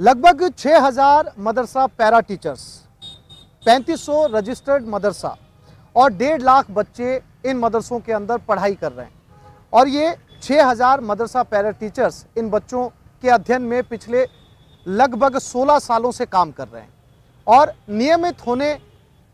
लगभग 6000 मदरसा para teachers 3500 registered मदरसा और डेढ़ लाख बच्चे इन मदरसों के अंदर पढ़ाई कर रहे हैं और ये 6000 मदरसा पैरा टीचर्स इन बच्चों के अध्ययन में पिछले लगभग 16 सालों से काम कर रहे हैं और नियमित होने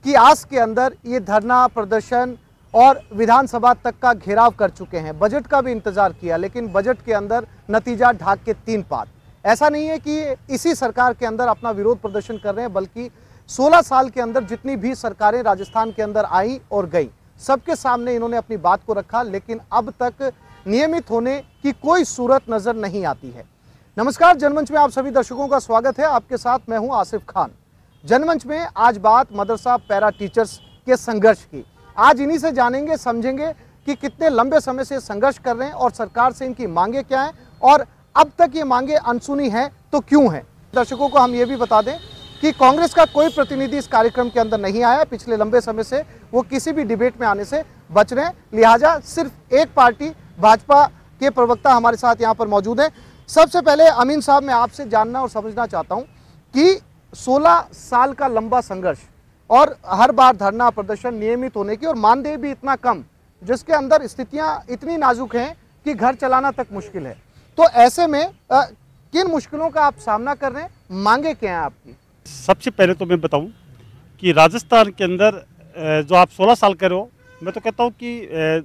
की आस के अंदर ये धरना प्रदर्शन और विधानसभा तक का घेराव कर चुके हैं बजट का भी इंतज़ार किया लेकिन बजट के अंदर नतीजा ढाक के तीन पात ऐसा नहीं है कि इसी सरकार के अंदर अपना विरोध प्रदर्शन कर रहे हैं बल्कि 16 साल के अंदर जितनी भी सरकारें राजस्थान के अंदर आई और गई सबके सामने इन्होंने अपनी बात को रखा लेकिन अब तक नियमित होने की कोई सूरत नज़र नहीं आती है नमस्कार जनमंच में आप सभी दर्शकों का स्वागत है आपके साथ मैं हूं आसिफ खान जनमंच में आज बात मदरसा पैरा टीचर्स के संघर्ष की आज इन्हीं से जानेंगे समझेंगे कि कितने लंबे समय से संघर्ष कर रहे हैं और सरकार से इनकी मांगे क्या हैं और अब तक ये मांगे अनसुनी हैं तो क्यों हैं दर्शकों को हम ये भी बता दें कि कांग्रेस का कोई प्रतिनिधि इस कार्यक्रम के अंदर नहीं आया पिछले लंबे समय से वो किसी भी डिबेट में आने से बच रहे हैं लिहाजा सिर्फ एक पार्टी भाजपा के प्रवक्ता हमारे साथ यहाँ पर मौजूद हैं सबसे पहले अमीन साहब मैं आपसे जानना और समझना चाहता हूँ कि सोलह साल का लंबा संघर्ष और हर बार धरना प्रदर्शन नियमित होने की और मानदेय भी इतना कम जिसके अंदर स्थितियां इतनी नाजुक हैं कि घर चलाना तक मुश्किल है तो ऐसे में आ, किन मुश्किलों का आप सामना कर रहे हैं मांगे क्या हैं आपकी सबसे पहले तो मैं बताऊं कि राजस्थान के अंदर जो आप 16 साल कर रहे हो मैं तो कहता हूं कि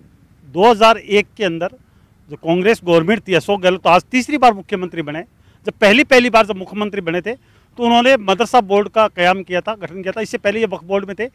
2001 के अंदर जो कांग्रेस गवर्नमेंट थी अशोक गहलोत तो आज तीसरी बार मुख्यमंत्री बने जब पहली पहली बार जब मुख्यमंत्री बने थे तो उन्होंने मदरसा बोर्ड का क्याम किया था गठन किया था इससे पहले ये वक्फ बोर्ड में थे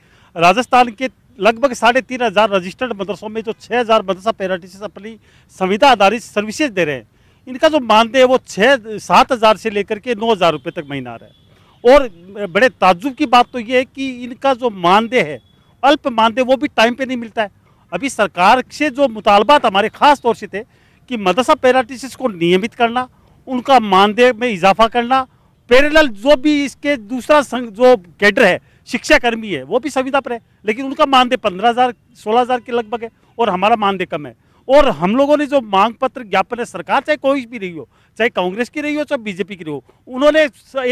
राजस्थान के लगभग साढ़े तीन हज़ार रजिस्टर्ड मदरसों में जो छः हज़ार मदरसा पेराटिस अपनी संविधा आधारित सर्विसेज दे रहे हैं इनका जो मानदेय है वो छः सात हज़ार से लेकर के नौ हज़ार रुपये तक महीना आ रहा है और बड़े ताजुब की बात तो ये है कि इनका जो मानदेय है अल्प मानदेय वो भी टाइम पे नहीं मिलता है अभी सरकार से जो मुतालबात हमारे ख़ास तौर से थे कि मदरसा पैराटिस को नियमित करना उनका मानदेय में इजाफा करना पैरेलल जो भी इसके दूसरा जो कैडर है शिक्षाकर्मी है वो भी संविधा पर है लेकिन उनका मानदेय पंद्रह हज़ार सोलह हज़ार के लगभग है और हमारा मानदेय कम है और हम लोगों ने जो मांग पत्र ज्ञापन है सरकार चाहे कोई भी रही हो चाहे कांग्रेस की रही हो चाहे बीजेपी की रही हो उन्होंने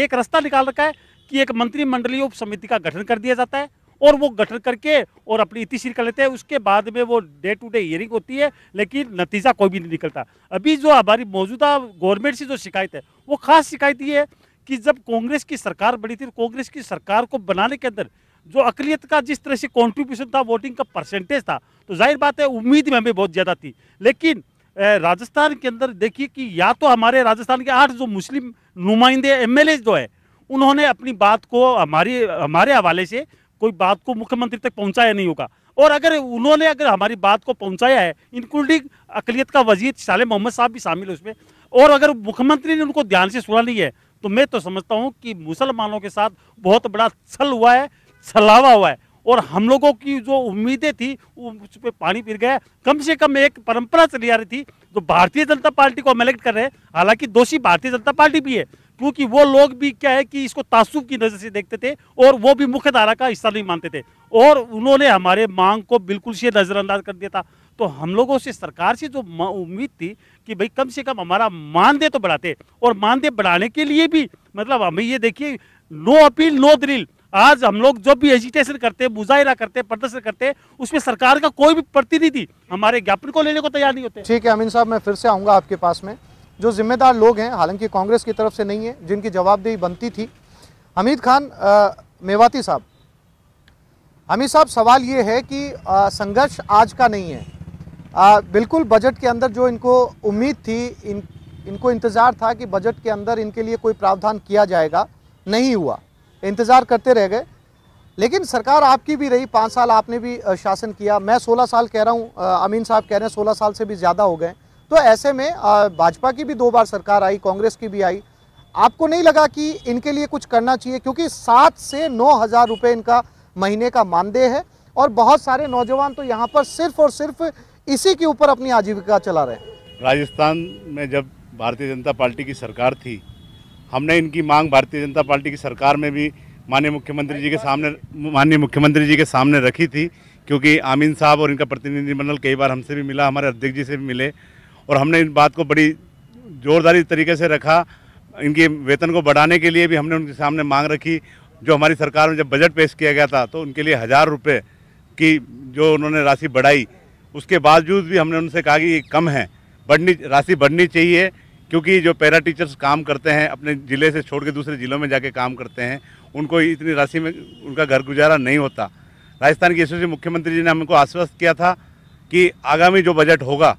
एक रास्ता निकाल रखा है कि एक मंत्रिमंडलीय उप समिति का गठन कर दिया जाता है और वो गठन करके और अपनी इतिशीर कर लेते हैं उसके बाद में वो डे टू डे हियरिंग होती है लेकिन नतीजा कोई भी नहीं निकलता अभी जो हमारी मौजूदा गवर्नमेंट से जो शिकायत है वो खास शिकायत ये है कि जब कांग्रेस की सरकार बनी थी कांग्रेस की सरकार को बनाने के अंदर जो अकलीत का जिस तरह से कॉन्ट्रीब्यूशन था वोटिंग का परसेंटेज था तो जाहिर बात है उम्मीद में हमें बहुत ज़्यादा थी लेकिन राजस्थान के अंदर देखिए कि या तो हमारे राजस्थान के आठ जो मुस्लिम नुमाइंदे एम जो है उन्होंने अपनी बात को हमारी हमारे हवाले से कोई बात को मुख्यमंत्री तक पहुंचाया नहीं होगा और अगर उन्होंने अगर हमारी बात को पहुंचाया है इंक्लूडिंग अकलीत का वजीर शाले मोहम्मद साहब भी शामिल है उसमें और अगर मुख्यमंत्री ने उनको ध्यान से सुना नहीं है तो मैं तो समझता हूँ कि मुसलमानों के साथ बहुत बड़ा छल हुआ है सलावा हुआ है और हम लोगों की जो उम्मीदें थी उस पर पानी फिर गया कम से कम एक परंपरा चली आ रही थी जो तो भारतीय जनता पार्टी को हम इलेक्ट कर रहे हैं हालांकि दोषी भारतीय जनता पार्टी भी है क्योंकि वो लोग भी क्या है कि इसको तासुब की नज़र से देखते थे और वो भी मुख्य धारा का हिस्सा नहीं मानते थे और उन्होंने हमारे मांग को बिल्कुल से नज़रअंदाज कर दिया था तो हम लोगों से सरकार से जो उम्मीद थी कि भाई कम से कम हमारा मानदेय तो बढ़ाते और मानदेय बढ़ाने के लिए भी मतलब हमें ये देखिए नो अपील नो दलील आज हम लोग जो भी एजिटेशन करते मुजाहरा करते प्रदर्शन करते उसमें सरकार का कोई भी प्रतिनिधि हमारे ज्ञापन को लेने को तैयार नहीं होते ठीक है अमीन साहब मैं फिर से आऊँगा आपके पास में जो जिम्मेदार लोग हैं हालांकि कांग्रेस की तरफ से नहीं है जिनकी जवाबदेही बनती थी हमीद खान आ, मेवाती साहब हमीद साहब सवाल ये है कि आ, संघर्ष आज का नहीं है आ, बिल्कुल बजट के अंदर जो इनको उम्मीद थी इन इनको इंतज़ार था कि बजट के अंदर इनके लिए कोई प्रावधान किया जाएगा नहीं हुआ इंतज़ार करते रह गए लेकिन सरकार आपकी भी रही पाँच साल आपने भी शासन किया मैं सोलह साल कह रहा हूँ अमीन साहब कह रहे हैं सोलह साल से भी ज़्यादा हो गए तो ऐसे में भाजपा की भी दो बार सरकार आई कांग्रेस की भी आई आपको नहीं लगा कि इनके लिए कुछ करना चाहिए क्योंकि सात से नौ हज़ार रुपये इनका महीने का मानदेय है और बहुत सारे नौजवान तो यहाँ पर सिर्फ और सिर्फ इसी के ऊपर अपनी आजीविका चला रहे हैं राजस्थान में जब भारतीय जनता पार्टी की सरकार थी हमने इनकी मांग भारतीय जनता पार्टी की सरकार में भी माननीय मुख्यमंत्री जी के सामने माननीय मुख्यमंत्री जी के सामने रखी थी क्योंकि आमीन साहब और इनका प्रतिनिधिमंडल कई बार हमसे भी मिला हमारे अध्यक्ष जी से भी मिले और हमने इन बात को बड़ी जोरदारी तरीके से रखा इनके वेतन को बढ़ाने के लिए भी हमने उनके सामने मांग रखी जो हमारी सरकार में जब बजट पेश किया गया था तो उनके लिए हज़ार रुपये की जो उन्होंने राशि बढ़ाई उसके बावजूद भी हमने उनसे कहा कि ये कम है बढ़नी राशि बढ़नी चाहिए क्योंकि जो पैरा टीचर्स काम करते हैं अपने ज़िले से छोड़ के दूसरे ज़िलों में जाके काम करते हैं उनको इतनी राशि में उनका घर गुजारा नहीं होता राजस्थान की एसोसिएशन मुख्यमंत्री जी ने हमको आश्वस्त किया था कि आगामी जो बजट होगा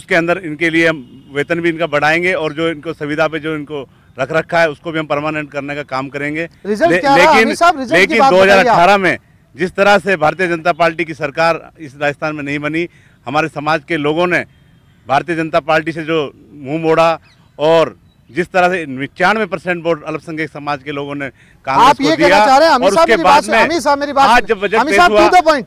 उसके अंदर इनके लिए हम वेतन भी इनका बढ़ाएंगे और जो इनको सुविधा पे जो इनको रख रखा है उसको भी हम परमानेंट करने का काम करेंगे ले, लेकिन लेकिन दो में जिस तरह से भारतीय जनता पार्टी की सरकार इस राजस्थान में नहीं बनी हमारे समाज के लोगों ने भारतीय जनता पार्टी से जो मुंह मोड़ा और जिस तरह से निन्यानवे परसेंट वोट अल्पसंख्यक समाज के लोगों ने कहा आप ये कहना चाह रहे हैं उसके बाद में अमित मेरी बात आज जब बजट पॉइंट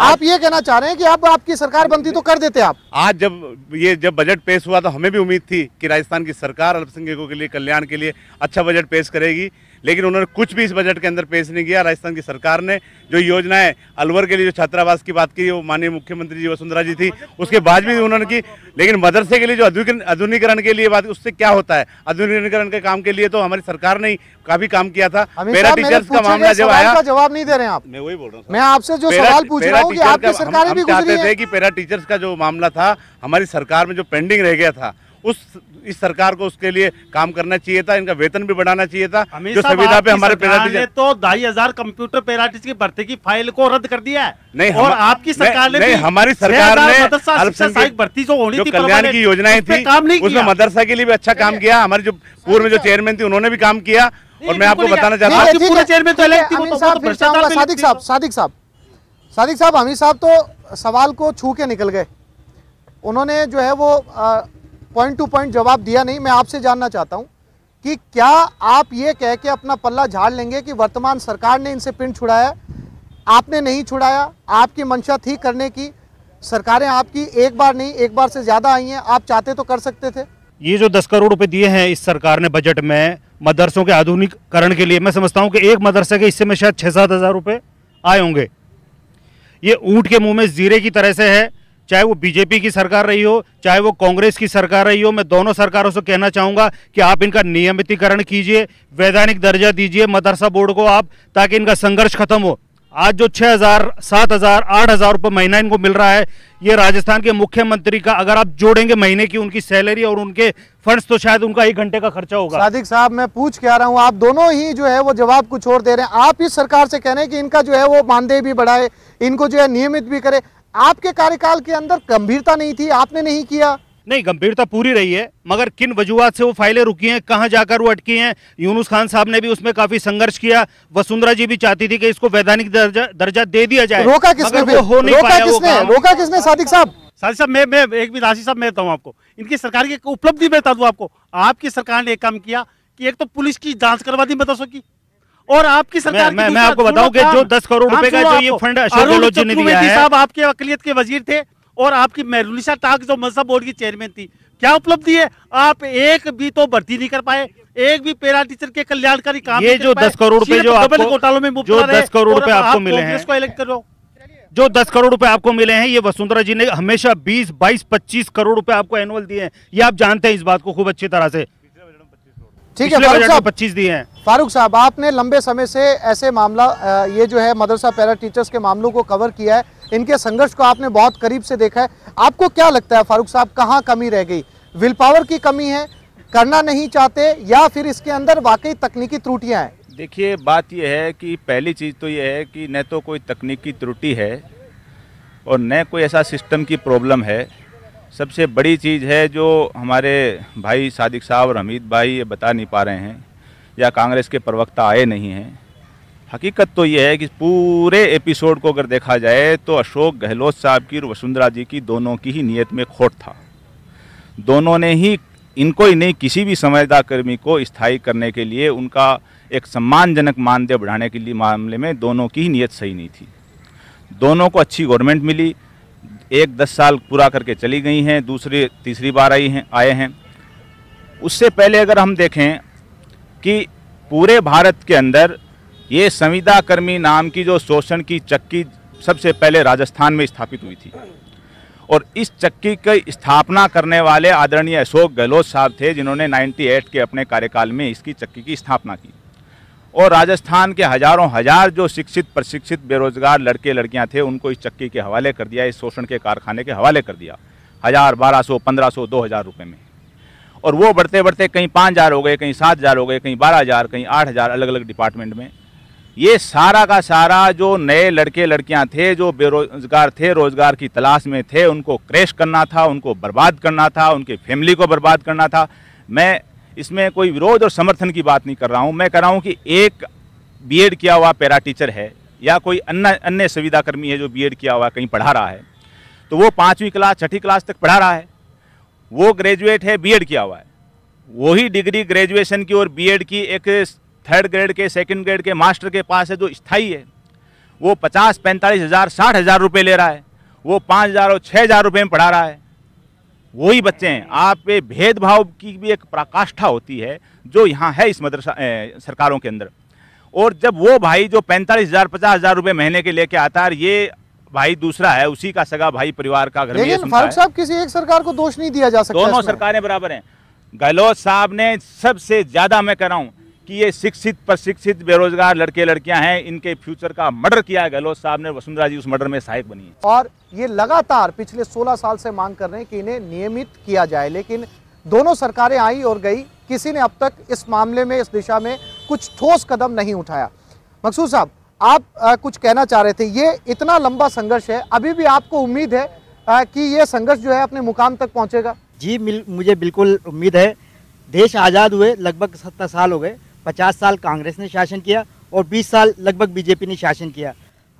आप ये कहना चाह रहे हैं कि अब आपकी सरकार बनती तो कर देते आप आज जब ये जब बजट पेश हुआ तो हमें भी उम्मीद थी कि राजस्थान की सरकार अल्पसंख्यकों के लिए कल्याण के लिए अच्छा बजट पेश करेगी लेकिन उन्होंने कुछ भी इस बजट के अंदर पेश नहीं किया राजस्थान की सरकार ने जो योजनाएं अलवर के लिए जो छात्रावास की बात की वो माननीय मुख्यमंत्री जी वसुंधरा जी थी उसके बाद भी उन्होंने की लेकिन मदरसे के लिए जो आधुनिकरण के लिए बात उससे क्या होता है आधुनिकीकरण के काम के लिए तो हमारी सरकार ने काफी काम किया था मेरा टीचर्स का मामला जब आया जवाब नहीं दे रहे आप मैं वही बोल रहा हूँ मैं आपसे जो सवाल पूछ रहा हूँ चाहते थे कि पेरा टीचर्स का जो मामला था हमारी सरकार में जो पेंडिंग रह गया था उस इस सरकार को उसके लिए काम करना चाहिए था इनका वेतन भी बढ़ाना चाहिए था जो सुविधा पे हमारे पेराटिस तो ढाई हजार कंप्यूटर पेराटिस की भर्ती की फाइल को रद्द कर दिया है नहीं और आपकी सरकार ने नहीं, हमारी सरकार ने अल्पसंख्यक भर्ती जो होनी थी कल्याण की योजनाएं थी काम नहीं उसने मदरसा के लिए भी अच्छा काम किया हमारे जो पूर्व जो चेयरमैन थी उन्होंने भी काम किया और मैं आपको बताना चाहता हूँ चेयरमैन तो, तो, तो- सादिक साहब अमित साहब तो सवाल को छू के निकल गए उन्होंने जो है वो पॉइंट टू पॉइंट जवाब दिया नहीं मैं आपसे जानना चाहता हूं कि क्या आप ये कह के अपना पल्ला झाड़ लेंगे कि वर्तमान सरकार ने इनसे पिंड छुड़ाया आपने नहीं छुड़ाया आपकी मंशा थी करने की सरकारें आपकी एक बार नहीं एक बार से ज़्यादा आई हैं आप चाहते तो कर सकते थे ये जो दस करोड़ रुपए दिए हैं इस सरकार ने बजट में मदरसों के आधुनिकरण के लिए मैं समझता हूँ कि एक मदरसे के इससे में शायद छः सात हज़ार रुपये आए होंगे ये ऊँट के मुँह में ज़ीरे की तरह से है चाहे वो बीजेपी की सरकार रही हो चाहे वो कांग्रेस की सरकार रही हो मैं दोनों सरकारों से कहना चाहूँगा कि आप इनका नियमितीकरण कीजिए वैधानिक दर्जा दीजिए मदरसा बोर्ड को आप ताकि इनका संघर्ष खत्म हो आज जो छः हज़ार सात हज़ार आठ हज़ार रुपये महीना इनको मिल रहा है ये राजस्थान के मुख्यमंत्री का अगर आप जोड़ेंगे महीने की उनकी सैलरी और उनके फंड्स तो शायद उनका एक घंटे का खर्चा होगा सादिक साहब मैं पूछ के आ रहा हूँ आप दोनों ही जो है वो जवाब कुछ और दे रहे हैं आप इस सरकार से कह रहे हैं कि इनका जो है वो मानदेय भी बढ़ाए इनको जो है नियमित भी करे आपके कार्यकाल के अंदर गंभीरता नहीं थी आपने नहीं किया नहीं गंभीरता पूरी रही है मगर किन वजुहत से वो फाइलें रुकी हैं कहाँ जाकर वो अटकी हैं यूनुस खान साहब ने भी उसमें काफी संघर्ष किया वसुंधरा जी भी चाहती थी कि इसको वैधानिक दर्जा दर्जा दे दिया जाए रोका किसने वो हो नहीं रोका पाया किसने वो रोका किसने सादिक साहब सादिक साहब मैं मैं एक भी राशि साहब मैं बताऊँ आपको इनकी सरकार की उपलब्धि बता दू आपको आपकी सरकार ने एक काम किया कि एक तो पुलिस की जाँच करवा दी मदरसों की और आपकी सरकार मैं, मैं, मैं आपको बताऊं कि जो दस करोड़ रुपए का जो ये फंड अशोक गहलोत जी ने दिया है साहब आपके अकलियत के वजीर थे और आपकी मेहरुनिशा टाक जो मजहब बोर्ड की चेयरमैन थी क्या उपलब्धि है आप एक भी तो भर्ती नहीं कर पाए एक भी पेरा टीचर के कल्याणकारी काम ये जो दस करोड़ रुपए जो घोटालों तो में जो दस करोड़ रुपए आपको तो मिले हैं इसको इलेक्ट करो जो दस करोड़ रुपए आपको मिले हैं ये वसुंधरा जी ने हमेशा बीस बाईस पच्चीस करोड़ रुपए आपको एनुअल दिए हैं ये आप जानते हैं इस बात को खूब अच्छी तरह से ठीक है फारूक साहब पच्चीस दिए हैं फारूक साहब आपने लंबे समय से ऐसे मामला ये जो है मदरसा पैरा टीचर्स के मामलों को कवर किया है इनके संघर्ष को आपने बहुत करीब से देखा है आपको क्या लगता है फारूक साहब कहाँ कमी रह गई विल पावर की कमी है करना नहीं चाहते या फिर इसके अंदर वाकई तकनीकी त्रुटियाँ हैं देखिए बात यह है कि पहली चीज़ तो यह है कि न तो कोई तकनीकी त्रुटि है और न कोई ऐसा सिस्टम की प्रॉब्लम है सबसे बड़ी चीज़ है जो हमारे भाई सादिक साहब और हमीद भाई ये बता नहीं पा रहे हैं या कांग्रेस के प्रवक्ता आए नहीं हैं हकीकत तो ये है कि पूरे एपिसोड को अगर देखा जाए तो अशोक गहलोत साहब की और वसुंधरा जी की दोनों की ही नीयत में खोट था दोनों ने ही इनको ही नहीं किसी भी समझदार कर्मी को स्थायी करने के लिए उनका एक सम्मानजनक मानदेय बढ़ाने के लिए मामले में दोनों की ही नीयत सही नहीं थी दोनों को अच्छी गवर्नमेंट मिली एक दस साल पूरा करके चली गई हैं दूसरी तीसरी बार आई हैं आए हैं उससे पहले अगर हम देखें कि पूरे भारत के अंदर ये संविदा कर्मी नाम की जो शोषण की चक्की सबसे पहले राजस्थान में स्थापित हुई थी और इस चक्की की स्थापना करने वाले आदरणीय अशोक गहलोत साहब थे जिन्होंने 98 के अपने कार्यकाल में इसकी चक्की की स्थापना की और राजस्थान के हजारों हजार जो शिक्षित प्रशिक्षित बेरोजगार लड़के लड़कियां थे उनको इस चक्की के हवाले कर दिया इस शोषण के कारखाने के हवाले कर दिया हज़ार बारह सौ पंद्रह सौ दो हज़ार रुपये में और वो बढ़ते बढ़ते कहीं पाँच हज़ार हो गए कहीं सात हज़ार हो गए कहीं बारह हज़ार कहीं आठ हज़ार अलग अलग डिपार्टमेंट में ये सारा का सारा जो नए लड़के लड़कियां थे जो बेरोजगार थे रोज़गार की तलाश में थे उनको क्रैश करना था उनको बर्बाद करना था उनके फैमिली को बर्बाद करना था मैं इसमें कोई विरोध और समर्थन की बात नहीं कर रहा हूँ मैं कह रहा हूँ कि एक बीएड किया हुआ पैरा टीचर है या कोई अन्य अन्य सुविधाकर्मी है जो बीएड किया हुआ कहीं पढ़ा रहा है तो वो पाँचवीं क्लास छठी क्लास तक पढ़ा रहा है वो ग्रेजुएट है बीएड किया हुआ है वही डिग्री ग्रेजुएशन की और बीएड की एक थर्ड ग्रेड के सेकंड ग्रेड के मास्टर के पास है जो स्थाई है वो पचास पैंतालीस हज़ार साठ हज़ार रुपये ले रहा है वो पाँच हज़ार और छः हज़ार रुपये में पढ़ा रहा है वही बच्चे हैं आप पे भेदभाव की भी एक प्राकाष्ठा होती है जो यहाँ है इस मदरसा सरकारों के अंदर और जब वो भाई जो पैंतालीस हज़ार पचास हज़ार रुपये महीने के लेके आता है ये भाई दूसरा है उसी का सगा भाई परिवार का घर लेकिन फारूक साहब किसी एक सरकार को दोष नहीं दिया जा सकता दोनों सरकारें बराबर हैं गहलोत साहब ने सबसे ज़्यादा मैं कह रहा हूँ कि ये शिक्षित प्रशिक्षित बेरोजगार लड़के लड़कियां हैं इनके फ्यूचर का मर्डर किया है गहलोत साहब ने वसुंधरा जी उस मर्डर में सहायक बनी है और ये लगातार पिछले 16 साल से मांग कर रहे हैं कि इन्हें नियमित किया जाए लेकिन दोनों सरकारें आई और गई किसी ने अब तक इस मामले में इस दिशा में कुछ ठोस कदम नहीं उठाया मकसूद साहब आप आ, कुछ कहना चाह रहे थे ये इतना लंबा संघर्ष है अभी भी आपको उम्मीद है आ, कि ये संघर्ष जो है अपने मुकाम तक पहुँचेगा जी मुझे बिल्कुल उम्मीद है देश आज़ाद हुए लगभग सत्तर साल हो गए पचास साल कांग्रेस ने शासन किया और बीस साल लगभग बीजेपी ने शासन किया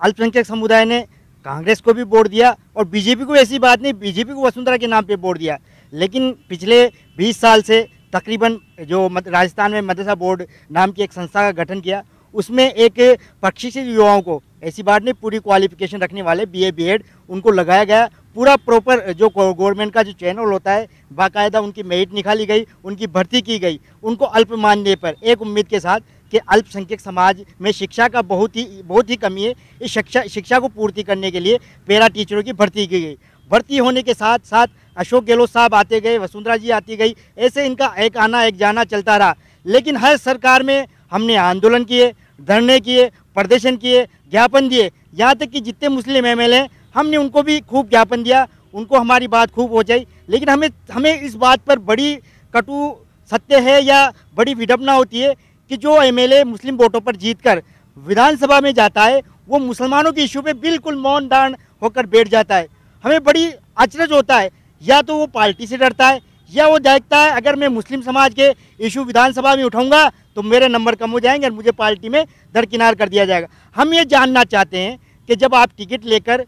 अल्पसंख्यक समुदाय ने कांग्रेस को भी वोट दिया और बीजेपी को ऐसी बात नहीं बीजेपी को वसुंधरा के नाम पे वोट दिया लेकिन पिछले 20 साल से तकरीबन जो राजस्थान में मदरसा बोर्ड नाम की एक संस्था का गठन किया उसमें एक पक्षी से युवाओं को ऐसी बात नहीं पूरी क्वालिफिकेशन रखने वाले बी ए बी एड उनको लगाया गया पूरा प्रॉपर जो गवर्नमेंट का जो चैनल होता है बाकायदा उनकी मेरिट निकाली गई उनकी भर्ती की गई उनको अल्प मानने पर एक उम्मीद के साथ कि अल्पसंख्यक समाज में शिक्षा का बहुत ही बहुत ही कमी है इस शिक्षा शिक्षा को पूर्ति करने के लिए पैरा टीचरों की भर्ती की गई भर्ती होने के साथ साथ अशोक गहलोत साहब आते गए वसुंधरा जी आती गई ऐसे इनका एक आना एक जाना चलता रहा लेकिन हर सरकार में हमने आंदोलन किए धरने किए प्रदर्शन किए ज्ञापन दिए यहाँ तक कि जितने मुस्लिम एम एल हमने उनको भी खूब ज्ञापन दिया उनको हमारी बात खूब हो जाई लेकिन हमें हमें इस बात पर बड़ी कटु सत्य है या बड़ी विडम्बना होती है कि जो एमएलए मुस्लिम वोटों पर जीतकर विधानसभा में जाता है वो मुसलमानों के इशू पे बिल्कुल मौन दान होकर बैठ जाता है हमें बड़ी अचरज होता है या तो वो पार्टी से डरता है या वो देखता है अगर मैं मुस्लिम समाज के इशू विधानसभा में उठाऊंगा तो मेरे नंबर कम हो जाएंगे और मुझे पार्टी में दरकिनार कर दिया जाएगा हम ये जानना चाहते हैं कि जब आप टिकट लेकर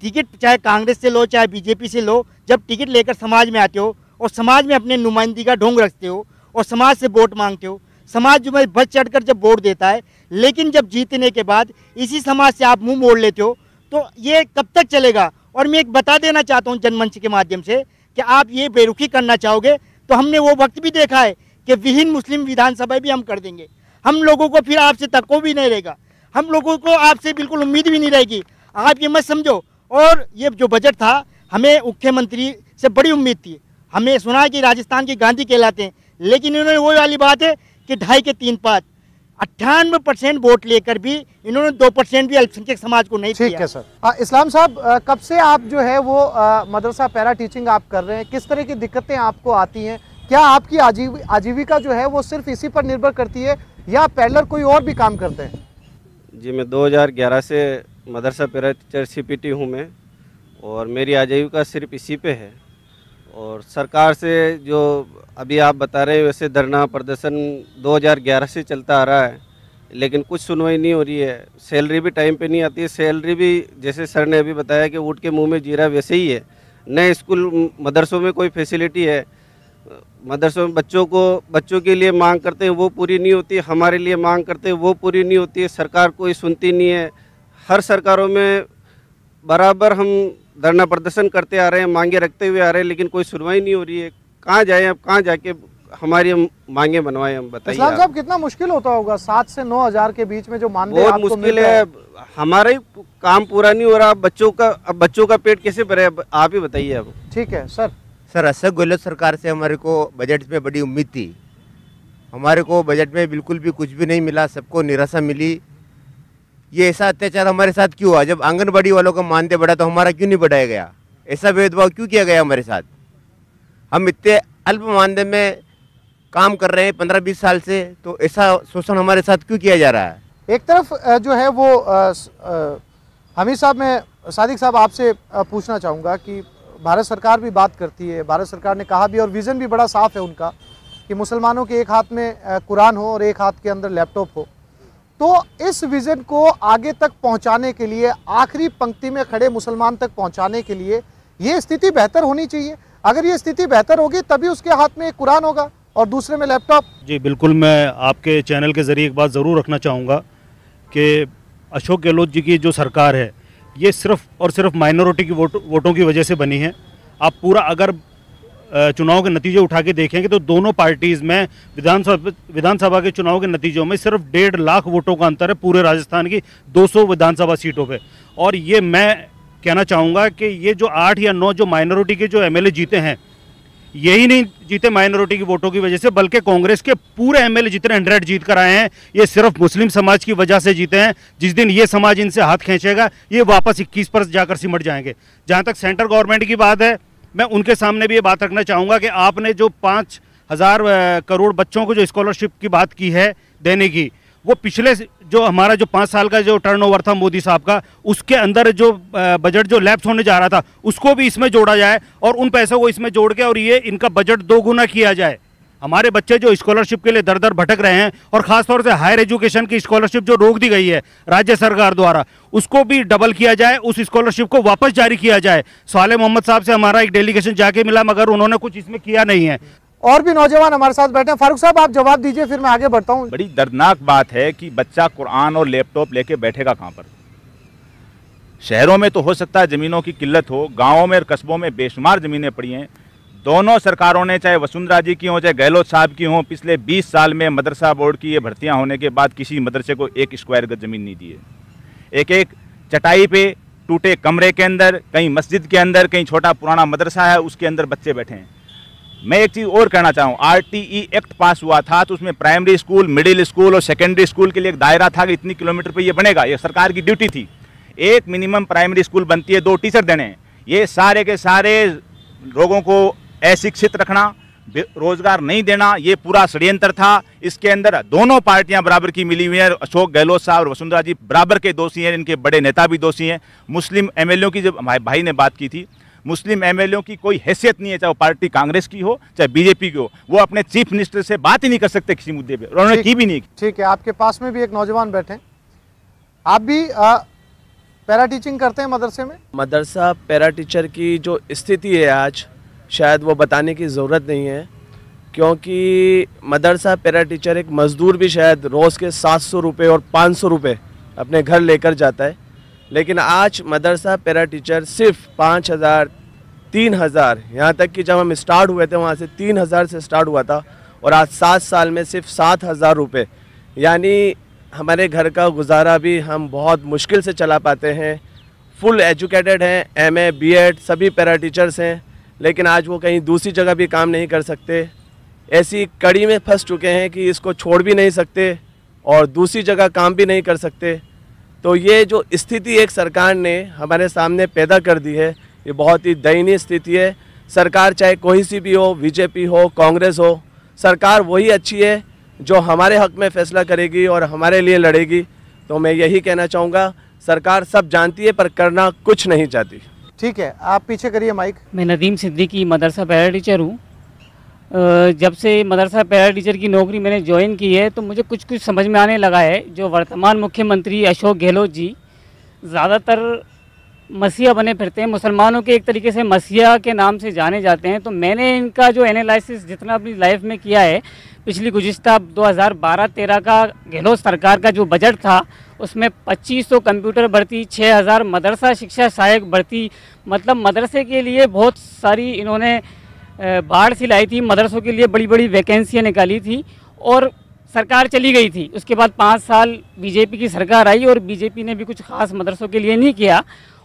टिकट चाहे कांग्रेस से लो चाहे बीजेपी से लो जब टिकट लेकर समाज में आते हो और समाज में अपने नुमाइंदगी का ढोंग रखते हो और समाज से वोट मांगते हो समाज है बढ़ चढ़ कर जब वोट देता है लेकिन जब जीतने के बाद इसी समाज से आप मुंह मोड़ लेते हो तो ये कब तक चलेगा और मैं एक बता देना चाहता हूँ जनमंच के माध्यम से कि आप ये बेरुखी करना चाहोगे तो हमने वो वक्त भी देखा है कि विहीन मुस्लिम विधानसभा भी हम कर देंगे हम लोगों को फिर आपसे तको भी नहीं रहेगा हम लोगों को आपसे बिल्कुल उम्मीद भी नहीं रहेगी आप ये मत समझो और ये जो बजट था हमें मुख्यमंत्री से बड़ी उम्मीद थी हमें सुना कि राजस्थान के गांधी कहलाते हैं लेकिन इन्होंने वो वाली बात है कि ढाई के तीन पाँच अट्ठानवे परसेंट वोट लेकर भी इन्होंने दो परसेंट भी अल्पसंख्यक समाज को नहीं ठीक है सर आ, इस्लाम साहब कब से आप जो है वो मदरसा पैरा टीचिंग आप कर रहे हैं किस तरह की दिक्कतें आपको आती हैं क्या आपकी आजीव आजीविका जो है वो सिर्फ इसी पर निर्भर करती है या पैलर कोई और भी काम करते हैं जी मैं दो से मदरसा पैरा टीचर सी पी हूँ मैं और मेरी आजीविका सिर्फ इसी पे है और सरकार से जो अभी आप बता रहे हैं वैसे धरना प्रदर्शन 2011 से चलता आ रहा है लेकिन कुछ सुनवाई नहीं हो रही है सैलरी भी टाइम पे नहीं आती है सैलरी भी जैसे सर ने अभी बताया कि ऊँट के मुंह में जीरा वैसे ही है नए स्कूल मदरसों में कोई फैसिलिटी है मदरसों में बच्चों को बच्चों के लिए मांग करते हैं वो पूरी नहीं होती हमारे लिए मांग करते हैं वो पूरी नहीं होती है सरकार कोई सुनती नहीं है हर सरकारों में बराबर हम धरना प्रदर्शन करते आ रहे हैं मांगे रखते हुए आ रहे हैं लेकिन कोई सुनवाई नहीं हो रही है कहाँ जाए अब कहाँ जाके हमारी हम मांगे बनवाए हम बताइए साहब कितना मुश्किल होता होगा सात से नौ हजार के बीच में जो मान बहुत मुश्किल है हमारा ही काम पूरा नहीं हो रहा बच्चों का अब बच्चों का पेट कैसे भरे आप ही बताइए अब ठीक है सर सर अशोक गहलोत सरकार से हमारे को बजट में बड़ी उम्मीद थी हमारे को बजट में बिल्कुल भी कुछ भी नहीं मिला सबको निराशा मिली ये ऐसा अत्याचार हमारे साथ क्यों हुआ जब आंगनबाड़ी वालों का मानदेय बढ़ा तो हमारा क्यों नहीं बढ़ाया गया ऐसा भेदभाव क्यों किया गया हमारे साथ हम इतने अल्प मानदेय में काम कर रहे हैं पंद्रह बीस साल से तो ऐसा शोषण हमारे साथ क्यों किया जा रहा है एक तरफ जो है वो हमीद साहब मैं सादिक साहब आपसे पूछना चाहूँगा कि भारत सरकार भी बात करती है भारत सरकार ने कहा भी और विज़न भी बड़ा साफ है उनका कि मुसलमानों के एक हाथ में कुरान हो और एक हाथ के अंदर लैपटॉप हो तो इस विज़न को आगे तक पहुंचाने के लिए आखिरी पंक्ति में खड़े मुसलमान तक पहुंचाने के लिए ये स्थिति बेहतर होनी चाहिए अगर ये स्थिति बेहतर होगी तभी उसके हाथ में एक कुरान होगा और दूसरे में लैपटॉप जी बिल्कुल मैं आपके चैनल के ज़रिए एक बात ज़रूर रखना चाहूँगा कि अशोक गहलोत जी की जो सरकार है ये सिर्फ और सिर्फ माइनॉरिटी की वोट वोटों की वजह से बनी है आप पूरा अगर चुनाव के नतीजे उठा के देखेंगे तो दोनों पार्टीज़ में विधानसभा विधानसभा के चुनाव के नतीजों में सिर्फ डेढ़ लाख वोटों का अंतर है पूरे राजस्थान की 200 विधानसभा सीटों पे और ये मैं कहना चाहूँगा कि ये जो आठ या नौ जो माइनॉरिटी के जो एम जीते हैं यही नहीं जीते माइनॉरिटी की वोटों की वजह से बल्कि कांग्रेस के पूरे एमएलए जितने हंड्रेड जीत कर आए हैं ये सिर्फ मुस्लिम समाज की वजह से जीते हैं जिस दिन ये समाज इनसे हाथ खींचेगा ये वापस इक्कीस पर जाकर सिमट जाएंगे जहाँ तक सेंटर गवर्नमेंट की बात है मैं उनके सामने भी ये बात रखना चाहूँगा कि आपने जो पाँच हज़ार करोड़ बच्चों को जो स्कॉलरशिप की बात की है देने की वो पिछले जो हमारा जो पाँच साल का जो टर्नओवर था मोदी साहब का उसके अंदर जो बजट जो लैप्स होने जा रहा था उसको भी इसमें जोड़ा जाए और उन पैसों को इसमें जोड़ के और ये इनका बजट दो गुना किया जाए हमारे बच्चे जो स्कॉलरशिप के लिए दर दर भटक रहे हैं और ख़ासतौर से हायर एजुकेशन की स्कॉलरशिप जो रोक दी गई है राज्य सरकार द्वारा उसको भी डबल किया जाए उस स्कॉलरशिप को वापस जारी किया जाए साले मोहम्मद साहब से हमारा एक डेलीगेशन जाके मिला मगर उन्होंने कुछ इसमें किया नहीं है और भी नौजवान हमारे साथ बैठे हैं फारूक साहब आप जवाब दीजिए फिर मैं आगे बढ़ता हूँ बड़ी दर्दनाक बात है कि बच्चा कुरान और लैपटॉप लेके बैठेगा कहाँ पर शहरों में तो हो सकता है ज़मीनों की किल्लत हो गाँवों में और कस्बों में बेशुमार ज़मीनें पड़ी हैं दोनों सरकारों ने चाहे वसुंधरा जी की हों चाहे गहलोत साहब की हों पिछले 20 साल में मदरसा बोर्ड की ये भर्तियां होने के बाद किसी मदरसे को एक स्क्वायर गज ज़मीन नहीं दी है एक एक चटाई पे टूटे कमरे के अंदर कहीं मस्जिद के अंदर कहीं छोटा पुराना मदरसा है उसके अंदर बच्चे बैठे हैं मैं एक चीज़ और कहना चाहूँ आर एक्ट पास हुआ था तो उसमें प्राइमरी स्कूल मिडिल स्कूल और सेकेंडरी स्कूल के लिए एक दायरा था कि इतनी किलोमीटर पर यह बनेगा ये सरकार की ड्यूटी थी एक मिनिमम प्राइमरी स्कूल बनती है दो टीचर देने हैं ये सारे के सारे लोगों को अशिक्षित रखना रोजगार नहीं देना ये पूरा षड्यंत्र था इसके अंदर दोनों पार्टियां बराबर की मिली हुई हैं अशोक गहलोत साहब और वसुंधरा जी बराबर के दोषी हैं इनके बड़े नेता भी दोषी हैं मुस्लिम एम की जब हमारे भाई ने बात की थी मुस्लिम एम की कोई हैसियत नहीं है चाहे वो पार्टी कांग्रेस की हो चाहे बीजेपी की हो वो अपने चीफ मिनिस्टर से बात ही नहीं कर सकते किसी मुद्दे पर उन्होंने की भी नहीं ठीक है आपके पास में भी एक नौजवान बैठे आप भी पैरा टीचिंग करते हैं मदरसे में मदरसा पैरा टीचर की जो स्थिति है आज शायद वो बताने की ज़रूरत नहीं है क्योंकि मदरसा पैरा टीचर एक मज़दूर भी शायद रोज़ के सात सौ रुपये और पाँच सौ रुपये अपने घर लेकर जाता है लेकिन आज मदरसा पैरा टीचर सिर्फ पाँच हज़ार तीन हज़ार यहाँ तक कि जब हम स्टार्ट हुए थे वहाँ से तीन हज़ार से स्टार्ट हुआ था और आज सात साल में सिर्फ सात हज़ार रुपये यानी हमारे घर का गुजारा भी हम बहुत मुश्किल से चला पाते हैं फुल एजुकेटेड हैं एम ए बी एड सभी पैरा टीचर्स हैं लेकिन आज वो कहीं दूसरी जगह भी काम नहीं कर सकते ऐसी कड़ी में फंस चुके हैं कि इसको छोड़ भी नहीं सकते और दूसरी जगह काम भी नहीं कर सकते तो ये जो स्थिति एक सरकार ने हमारे सामने पैदा कर दी है ये बहुत ही दयनीय स्थिति है सरकार चाहे कोई सी भी हो बीजेपी हो कांग्रेस हो सरकार वही अच्छी है जो हमारे हक में फैसला करेगी और हमारे लिए लड़ेगी तो मैं यही कहना चाहूँगा सरकार सब जानती है पर करना कुछ नहीं चाहती ठीक है आप पीछे करिए माइक मैं नदीम सिद्दीकी मदरसा पैरा टीचर हूँ जब से मदरसा पैरा टीचर की नौकरी मैंने ज्वाइन की है तो मुझे कुछ कुछ समझ में आने लगा है जो वर्तमान मुख्यमंत्री अशोक गहलोत जी ज़्यादातर मसीहा बने फिरते हैं मुसलमानों के एक तरीके से मसीहा के नाम से जाने जाते हैं तो मैंने इनका जो एनालिसिस जितना अपनी लाइफ में किया है पिछली गुज्त 2012-13 का गहलोत सरकार का जो बजट था उसमें 2500 कंप्यूटर भर्ती 6000 मदरसा शिक्षा सहायक भर्ती मतलब मदरसे के लिए बहुत सारी इन्होंने बाढ़ सी लाई थी मदरसों के लिए बड़ी बड़ी वैकेंसियाँ निकाली थी और सरकार चली गई थी उसके बाद पाँच साल बीजेपी की सरकार आई और बीजेपी ने भी कुछ खास मदरसों के लिए नहीं किया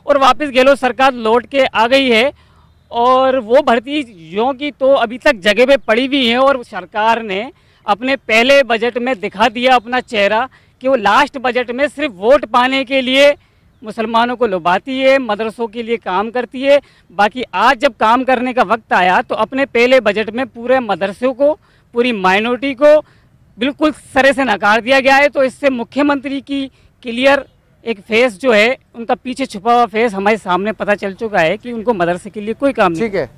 और वापस गहलोत सरकार लौट के आ गई है और वो भर्ती जो की तो अभी तक जगह पे पड़ी हुई है और सरकार ने अपने पहले बजट में दिखा दिया अपना चेहरा कि वो लास्ट बजट में सिर्फ वोट पाने के लिए मुसलमानों को लुभाती है मदरसों के लिए काम करती है बाकी आज जब काम करने का वक्त आया तो अपने पहले बजट में पूरे मदरसों को पूरी माइनॉरिटी को बिल्कुल सरे से नकार दिया गया है तो इससे मुख्यमंत्री की क्लियर एक फेस जो है उनका पीछे छुपा हुआ फेस हमारे सामने पता चल चुका है कि उनको मदरसे के लिए कोई काम नहीं ठीक है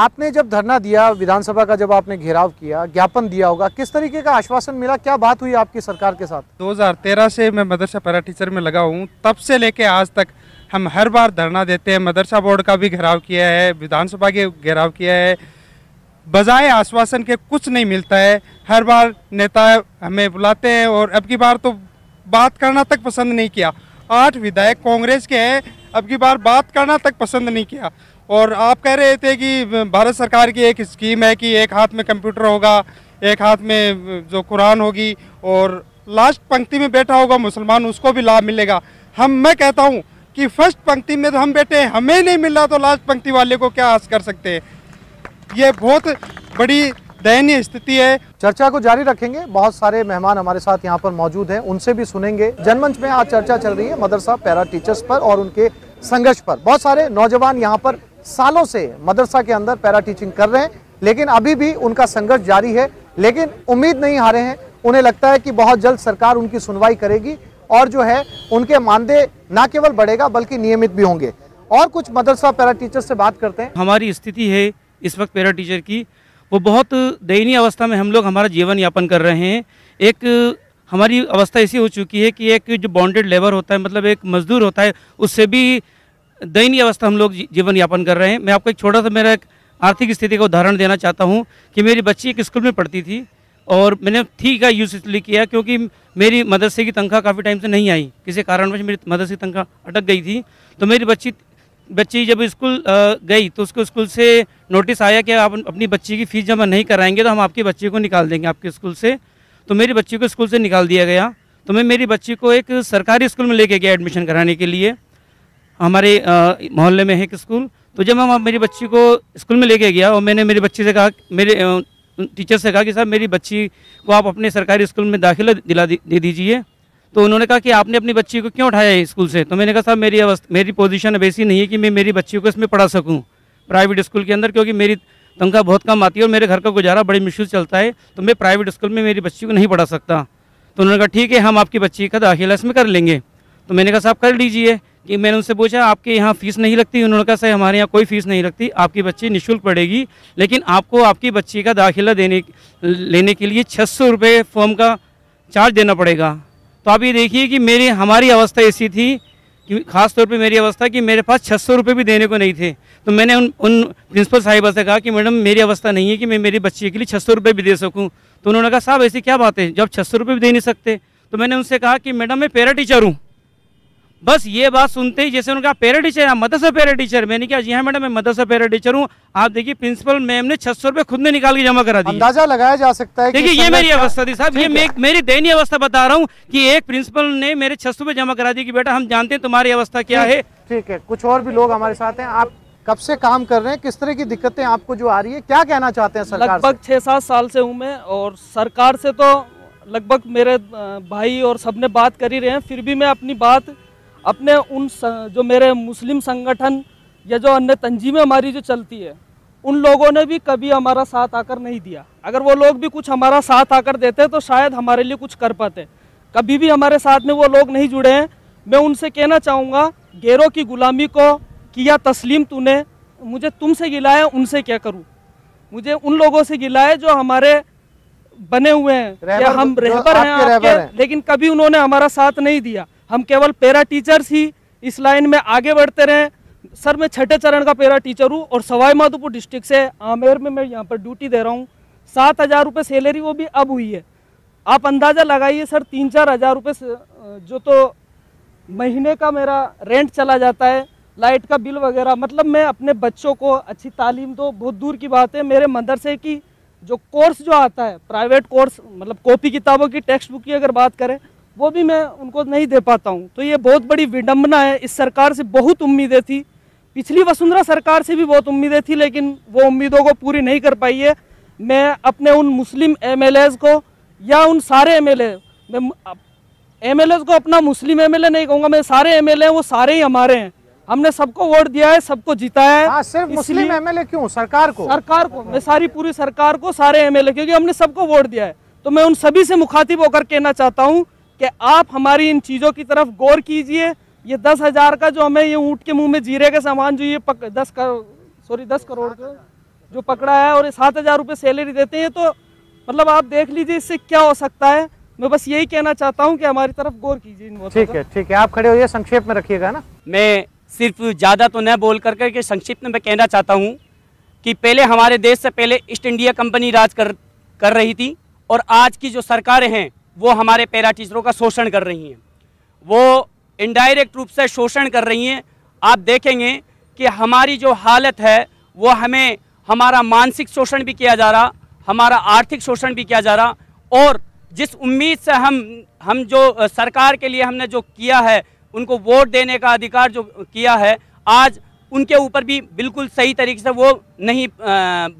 आपने जब धरना दिया विधानसभा का जब आपने घेराव किया ज्ञापन दिया होगा किस तरीके का आश्वासन मिला क्या बात हुई आपकी सरकार के साथ 2013 से मैं मदरसा पैरा टीचर में लगा हूँ तब से लेके आज तक हम हर बार धरना देते हैं मदरसा बोर्ड का भी घेराव किया है विधानसभा के घेराव किया है बजाय आश्वासन के कुछ नहीं मिलता है हर बार नेता हमें बुलाते हैं और अब की बार तो बात करना तक पसंद नहीं किया आठ विधायक कांग्रेस के हैं अब की बार बात करना तक पसंद नहीं किया और आप कह रहे थे कि भारत सरकार की एक स्कीम है कि एक हाथ में कंप्यूटर होगा एक हाथ में जो कुरान होगी और लास्ट पंक्ति में बैठा होगा मुसलमान उसको भी लाभ मिलेगा हम मैं कहता हूँ कि फर्स्ट पंक्ति में तो हम बैठे हैं हमें नहीं मिल रहा तो लास्ट पंक्ति वाले को क्या आस कर सकते हैं ये बहुत बड़ी दयनीय स्थिति है चर्चा को जारी रखेंगे बहुत सारे मेहमान हमारे साथ यहाँ पर मौजूद हैं उनसे भी सुनेंगे जनमंच में आज चर्चा चल रही है मदरसा पैरा टीचर्स पर और उनके संघर्ष पर बहुत सारे नौजवान यहाँ पर सालों से मदरसा के अंदर पैरा टीचिंग कर रहे हैं लेकिन अभी भी उनका संघर्ष जारी है लेकिन उम्मीद नहीं हारे हैं उन्हें लगता है कि बहुत जल्द सरकार उनकी सुनवाई करेगी और जो है उनके मानदेय ना केवल बढ़ेगा बल्कि नियमित भी होंगे और कुछ मदरसा पैरा टीचर से बात करते हैं हमारी स्थिति है इस वक्त पैरा टीचर की वो बहुत दयनीय अवस्था में हम लोग हमारा जीवन यापन कर रहे हैं एक हमारी अवस्था ऐसी हो चुकी है कि एक जो बॉन्डेड लेबर होता है मतलब एक मजदूर होता है उससे भी दयनीय अवस्था हम लोग जीवन यापन कर रहे हैं मैं आपको एक छोटा सा मेरा एक आर्थिक स्थिति का उदाहरण देना चाहता हूँ कि मेरी बच्ची एक स्कूल में पढ़ती थी और मैंने ठीक का यूज़ इसलिए किया क्योंकि मेरी मदरसे की तनख्वाह काफ़ी टाइम से नहीं आई किसी कारणवश मेरी मदरसे की तनख्वाह अटक गई थी तो मेरी बच्ची बच्ची जब स्कूल गई तो उसको स्कूल से नोटिस आया कि आप अपनी बच्ची की फ़ीस जमा नहीं कराएंगे तो हम आपकी बच्ची को निकाल देंगे आपके स्कूल से तो मेरी बच्ची को स्कूल से निकाल दिया गया तो मैं मेरी बच्ची को एक सरकारी स्कूल में लेके गया एडमिशन कराने के लिए हमारे मोहल्ले में है एक स्कूल तो जब हम मेरी बच्ची को स्कूल में लेके गया और मैंने मेरी बच्ची से कहा मेरे टीचर से कहा कि साहब मेरी बच्ची को आप अपने सरकारी स्कूल में दाखिला दिला दे दीजिए तो उन्होंने कहा कि आपने अपनी बच्ची को क्यों उठाया है स्कूल से तो मैंने कहा साहब मेरी अवस्था मेरी पोजीशन अब ऐसी नहीं है कि मैं मेरी बच्ची को इसमें पढ़ा सकूँ प्राइवेट स्कूल के अंदर क्योंकि मेरी तनख्वाह बहुत कम आती है और मेरे घर का गुजारा बड़ी मुश्किल चलता है तो मैं प्राइवेट स्कूल में मेरी बच्ची को नहीं पढ़ा सकता तो उन्होंने कहा ठीक है हम आपकी बच्ची का दाखिला इसमें कर लेंगे तो मैंने कहा साहब कर लीजिए कि मैंने उनसे पूछा आपके यहाँ फ़ीस नहीं लगती उन्होंने कहा सर हमारे यहाँ कोई फ़ीस नहीं लगती आपकी बच्ची निःशुल्क पढ़ेगी लेकिन आपको आपकी बच्ची का दाखिला देने लेने के लिए छः सौ रुपये फॉर्म का चार्ज देना पड़ेगा तो आप ये देखिए कि मेरी हमारी अवस्था ऐसी थी कि खास तौर पे मेरी अवस्था कि मेरे पास छः सौ रुपये भी देने को नहीं थे तो मैंने उन उन प्रिंसिपल साहिबा से कहा कि मैडम मेरी अवस्था नहीं है कि मैं मेरी बच्ची के लिए छः सौ रुपये भी दे सकूँ तो उन्होंने कहा साहब ऐसी क्या बात है जब छः सौ रुपये भी दे नहीं सकते तो मैंने उनसे कहा कि मैडम मैं पैरा टीचर हूँ बस ये बात सुनते ही जैसे उन्होंने कहा पेरा टीचर है हाँ, मदरसा पेरा टीचर मैंने कहा जी हाँ मैडम मैं मदरसा पेरा टीचर हूँ आप देखिए प्रिंसिपल मैम ने छह सौ खुद ने निकाल के जमा करा दी अंदाजा लगाया जा सकता है देखिए ये मेरी अवस्था थी साहब ये मेरी दयनीय अवस्था बता रहा हूँ कि एक प्रिंसिपल ने मेरे छह सौ जमा करा दी कि बेटा हम जानते हैं तुम्हारी अवस्था क्या है ठीक है कुछ और भी लोग हमारे साथ हैं आप कब से काम कर रहे हैं किस तरह की दिक्कतें आपको जो आ रही है क्या कहना चाहते हैं सरकार लगभग छह सात साल से हूँ मैं और सरकार से तो लगभग मेरे भाई और सबने बात कर ही रहे हैं फिर भी मैं अपनी बात अपने उन जो मेरे मुस्लिम संगठन या जो अन्य तंजीमें हमारी जो चलती है उन लोगों ने भी कभी हमारा साथ आकर नहीं दिया अगर वो लोग भी कुछ हमारा साथ आकर देते तो शायद हमारे लिए कुछ कर पाते कभी भी हमारे साथ में वो लोग नहीं जुड़े हैं मैं उनसे कहना चाहूँगा गेरों की गुलामी को किया तस्लीम तूने मुझे तुमसे गिलाया उनसे क्या करूँ मुझे उन लोगों से गिलाए जो हमारे बने हुए हैं या हम रहबर हैं रहबर हैं लेकिन कभी उन्होंने हमारा साथ नहीं दिया हम केवल पैरा टीचर्स ही इस लाइन में आगे बढ़ते रहें सर मैं छठे चरण का पैरा टीचर हूँ और सवाई माधोपुर डिस्ट्रिक्ट से आमेर में मैं यहाँ पर ड्यूटी दे रहा हूँ सात हज़ार रुपये सैलरी वो भी अब हुई है आप अंदाज़ा लगाइए सर तीन चार हज़ार रुपये जो तो महीने का मेरा रेंट चला जाता है लाइट का बिल वगैरह मतलब मैं अपने बच्चों को अच्छी तालीम दो बहुत दूर की बात है मेरे मदरसे की जो कोर्स जो आता है प्राइवेट कोर्स मतलब कॉपी किताबों की टेक्स्ट बुक की अगर बात करें वो भी मैं उनको नहीं दे पाता हूँ तो ये बहुत बड़ी विडम्बना है इस सरकार से बहुत उम्मीदें थी पिछली वसुंधरा सरकार से भी बहुत उम्मीदें थी लेकिन वो उम्मीदों को पूरी नहीं कर पाई है मैं अपने उन मुस्लिम एम को या उन सारे एम मैं एम को अपना मुस्लिम एम नहीं कहूँगा मैं सारे एम वो सारे ही हमारे हैं हमने सबको वोट दिया है सबको जिताया है आ, हाँ, सिर्फ मुस्लिम एमएलए क्यों सरकार को सरकार को मैं सारी पूरी सरकार को सारे एमएलए क्योंकि हमने सबको वोट दिया है तो मैं उन सभी से मुखातिब होकर कहना चाहता हूँ कि आप हमारी इन चीज़ों की तरफ गौर कीजिए ये दस हज़ार का जो हमें ये ऊँट के मुंह में जीरे का सामान जो ये पक दस कर सॉरी दस करोड़ का जो पकड़ा है और ये सात हज़ार रुपये सैलरी देते हैं तो मतलब आप देख लीजिए इससे क्या हो सकता है मैं बस यही कहना चाहता हूँ कि हमारी तरफ गौर कीजिए ठीक है ठीक है आप खड़े होइए संक्षेप में रखिएगा ना मैं सिर्फ ज़्यादा तो न बोल कर संक्षिप्त में कहना चाहता हूँ कि पहले हमारे देश से पहले ईस्ट इंडिया कंपनी राज कर कर रही थी और आज की जो सरकारें हैं वो हमारे पैरा टीचरों का शोषण कर रही हैं वो इनडायरेक्ट रूप से शोषण कर रही हैं आप देखेंगे कि हमारी जो हालत है वो हमें हमारा मानसिक शोषण भी किया जा रहा हमारा आर्थिक शोषण भी किया जा रहा और जिस उम्मीद से हम हम जो सरकार के लिए हमने जो किया है उनको वोट देने का अधिकार जो किया है आज उनके ऊपर भी बिल्कुल सही तरीके से वो नहीं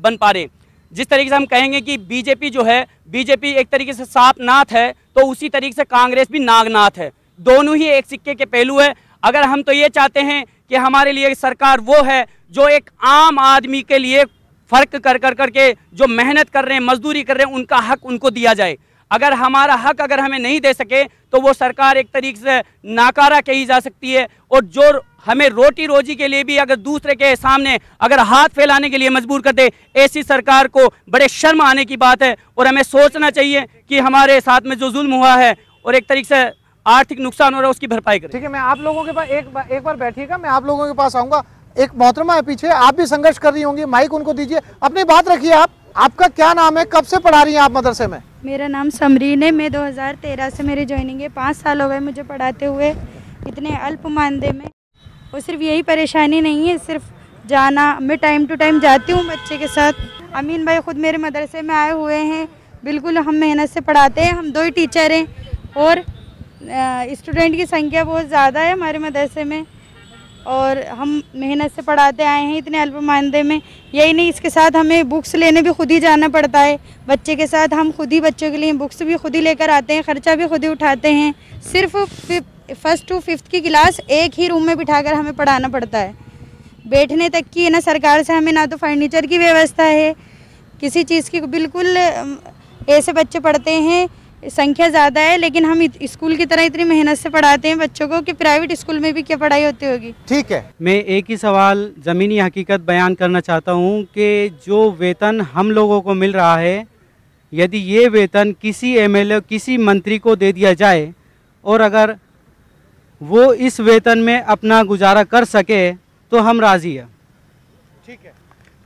बन पा रहे जिस तरीके से हम कहेंगे कि बीजेपी जो है बीजेपी एक तरीके से नाथ है तो उसी तरीके से कांग्रेस भी नागनाथ है दोनों ही एक सिक्के के पहलू है अगर हम तो ये चाहते हैं कि हमारे लिए सरकार वो है जो एक आम आदमी के लिए फ़र्क कर कर करके जो मेहनत कर रहे हैं मजदूरी कर रहे हैं उनका हक उनको दिया जाए अगर हमारा हक अगर हमें नहीं दे सके तो वो सरकार एक तरीके से नाकारा कही जा सकती है और जो हमें रोटी रोजी के लिए भी अगर दूसरे के सामने अगर हाथ फैलाने के लिए मजबूर कर दे ऐसी सरकार को बड़े शर्म आने की बात है और हमें सोचना चाहिए कि हमारे साथ में जो जुल्म हुआ है और एक तरीके से आर्थिक नुकसान हो रहा है उसकी भरपाई करें ठीक है मैं आप लोगों के पास एक एक बार बैठिएगा मैं आप लोगों के पास आऊँगा एक मोहतरमा है पीछे आप भी संघर्ष कर रही होंगी माइक उनको दीजिए अपनी बात रखिए आप आपका क्या नाम है कब से पढ़ा रही हैं आप मदरसे में मेरा नाम समरीन है मैं 2013 से मेरी ज्वाइनिंग है पाँच साल हो गए मुझे पढ़ाते हुए इतने अल्प मानदे में और सिर्फ यही परेशानी नहीं है सिर्फ जाना मैं टाइम टू टाइम जाती हूँ बच्चे के साथ अमीन भाई ख़ुद मेरे मदरसे में आए हुए हैं बिल्कुल हम मेहनत से पढ़ाते हैं हम दो ही टीचर हैं और स्टूडेंट की संख्या बहुत ज़्यादा है हमारे मदरसे में और हम मेहनत से पढ़ाते आए हैं इतने अल्प मानदे में यही नहीं इसके साथ हमें बुक्स लेने भी खुद ही जाना पड़ता है बच्चे के साथ हम खुद ही बच्चों के लिए बुक्स भी खुद ही लेकर आते हैं ख़र्चा भी खुद ही उठाते हैं सिर्फ फर्स्ट टू फिफ्थ की क्लास एक ही रूम में बिठा हमें पढ़ाना पड़ता है बैठने तक की ना सरकार से हमें ना तो फर्नीचर की व्यवस्था है किसी चीज़ की बिल्कुल ऐसे बच्चे पढ़ते हैं संख्या ज़्यादा है लेकिन हम स्कूल की तरह इतनी मेहनत से पढ़ाते हैं बच्चों को कि प्राइवेट स्कूल में भी क्या पढ़ाई होती होगी ठीक है मैं एक ही सवाल ज़मीनी हकीकत बयान करना चाहता हूँ कि जो वेतन हम लोगों को मिल रहा है यदि ये वेतन किसी एम किसी मंत्री को दे दिया जाए और अगर वो इस वेतन में अपना गुजारा कर सके तो हम राज़ी हैं ठीक है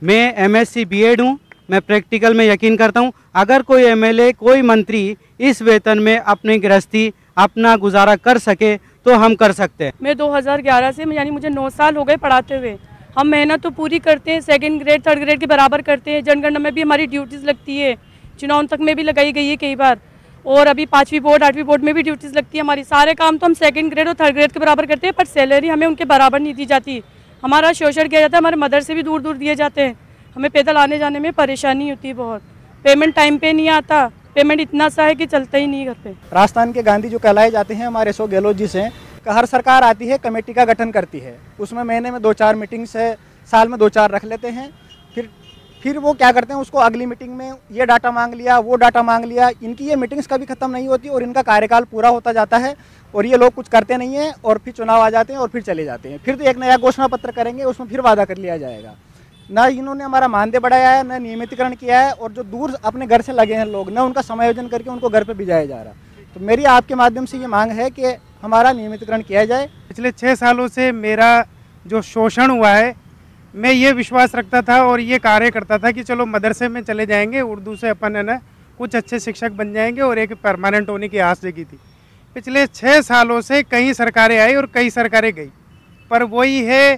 मैं M S C B Ed हूँ मैं प्रैक्टिकल में यकीन करता हूँ अगर कोई एमएलए कोई मंत्री इस वेतन में अपनी गृहस्थी अपना गुजारा कर सके तो हम कर सकते हैं मैं 2011 से यानी मुझे 9 साल हो गए पढ़ाते हुए हम मेहनत तो पूरी करते हैं सेकेंड ग्रेड थर्ड ग्रेड के बराबर करते हैं जनगणना में भी हमारी ड्यूटीज़ लगती है चुनाव तक में भी लगाई गई है कई बार और अभी पाँचवीं बोर्ड आठवीं बोर्ड में भी ड्यूटीज़ लगती है हमारी सारे काम तो हम सेकेंड ग्रेड और थर्ड ग्रेड के बराबर करते हैं पर सैलरी हमें उनके बराबर नहीं दी जाती हमारा शोषण किया जाता है हमारे मदर से भी दूर दूर दिए जाते हैं हमें पैदल आने जाने में परेशानी होती है बहुत पेमेंट टाइम पे नहीं आता पेमेंट इतना सा है कि चलता ही नहीं घर पे राजस्थान के गांधी जो कहलाए जाते हैं हमारे अशोक गहलोत जी से हर सरकार आती है कमेटी का गठन करती है उसमें महीने में दो चार मीटिंग्स है साल में दो चार रख लेते हैं फिर फिर वो क्या करते हैं उसको अगली मीटिंग में ये डाटा मांग लिया वो डाटा मांग लिया इनकी ये मीटिंग्स कभी ख़त्म नहीं होती और इनका कार्यकाल पूरा होता जाता है और ये लोग कुछ करते नहीं हैं और फिर चुनाव आ जाते हैं और फिर चले जाते हैं फिर तो एक नया घोषणा पत्र करेंगे उसमें फिर वादा कर लिया जाएगा ना इन्होंने हमारा मानदेय बढ़ाया है ना नियमितकरण किया है और जो दूर अपने घर से लगे हैं लोग ना उनका समायोजन करके उनको घर पर भिजाया जा रहा तो मेरी आपके माध्यम से ये मांग है कि हमारा नियमितकरण किया जाए पिछले छः सालों से मेरा जो शोषण हुआ है मैं ये विश्वास रखता था और ये कार्य करता था कि चलो मदरसे में चले जाएंगे उर्दू से अपन है ना कुछ अच्छे शिक्षक बन जाएंगे और एक परमानेंट होने की आस जगी थी पिछले छः सालों से कई सरकारें आई और कई सरकारें गई पर वही है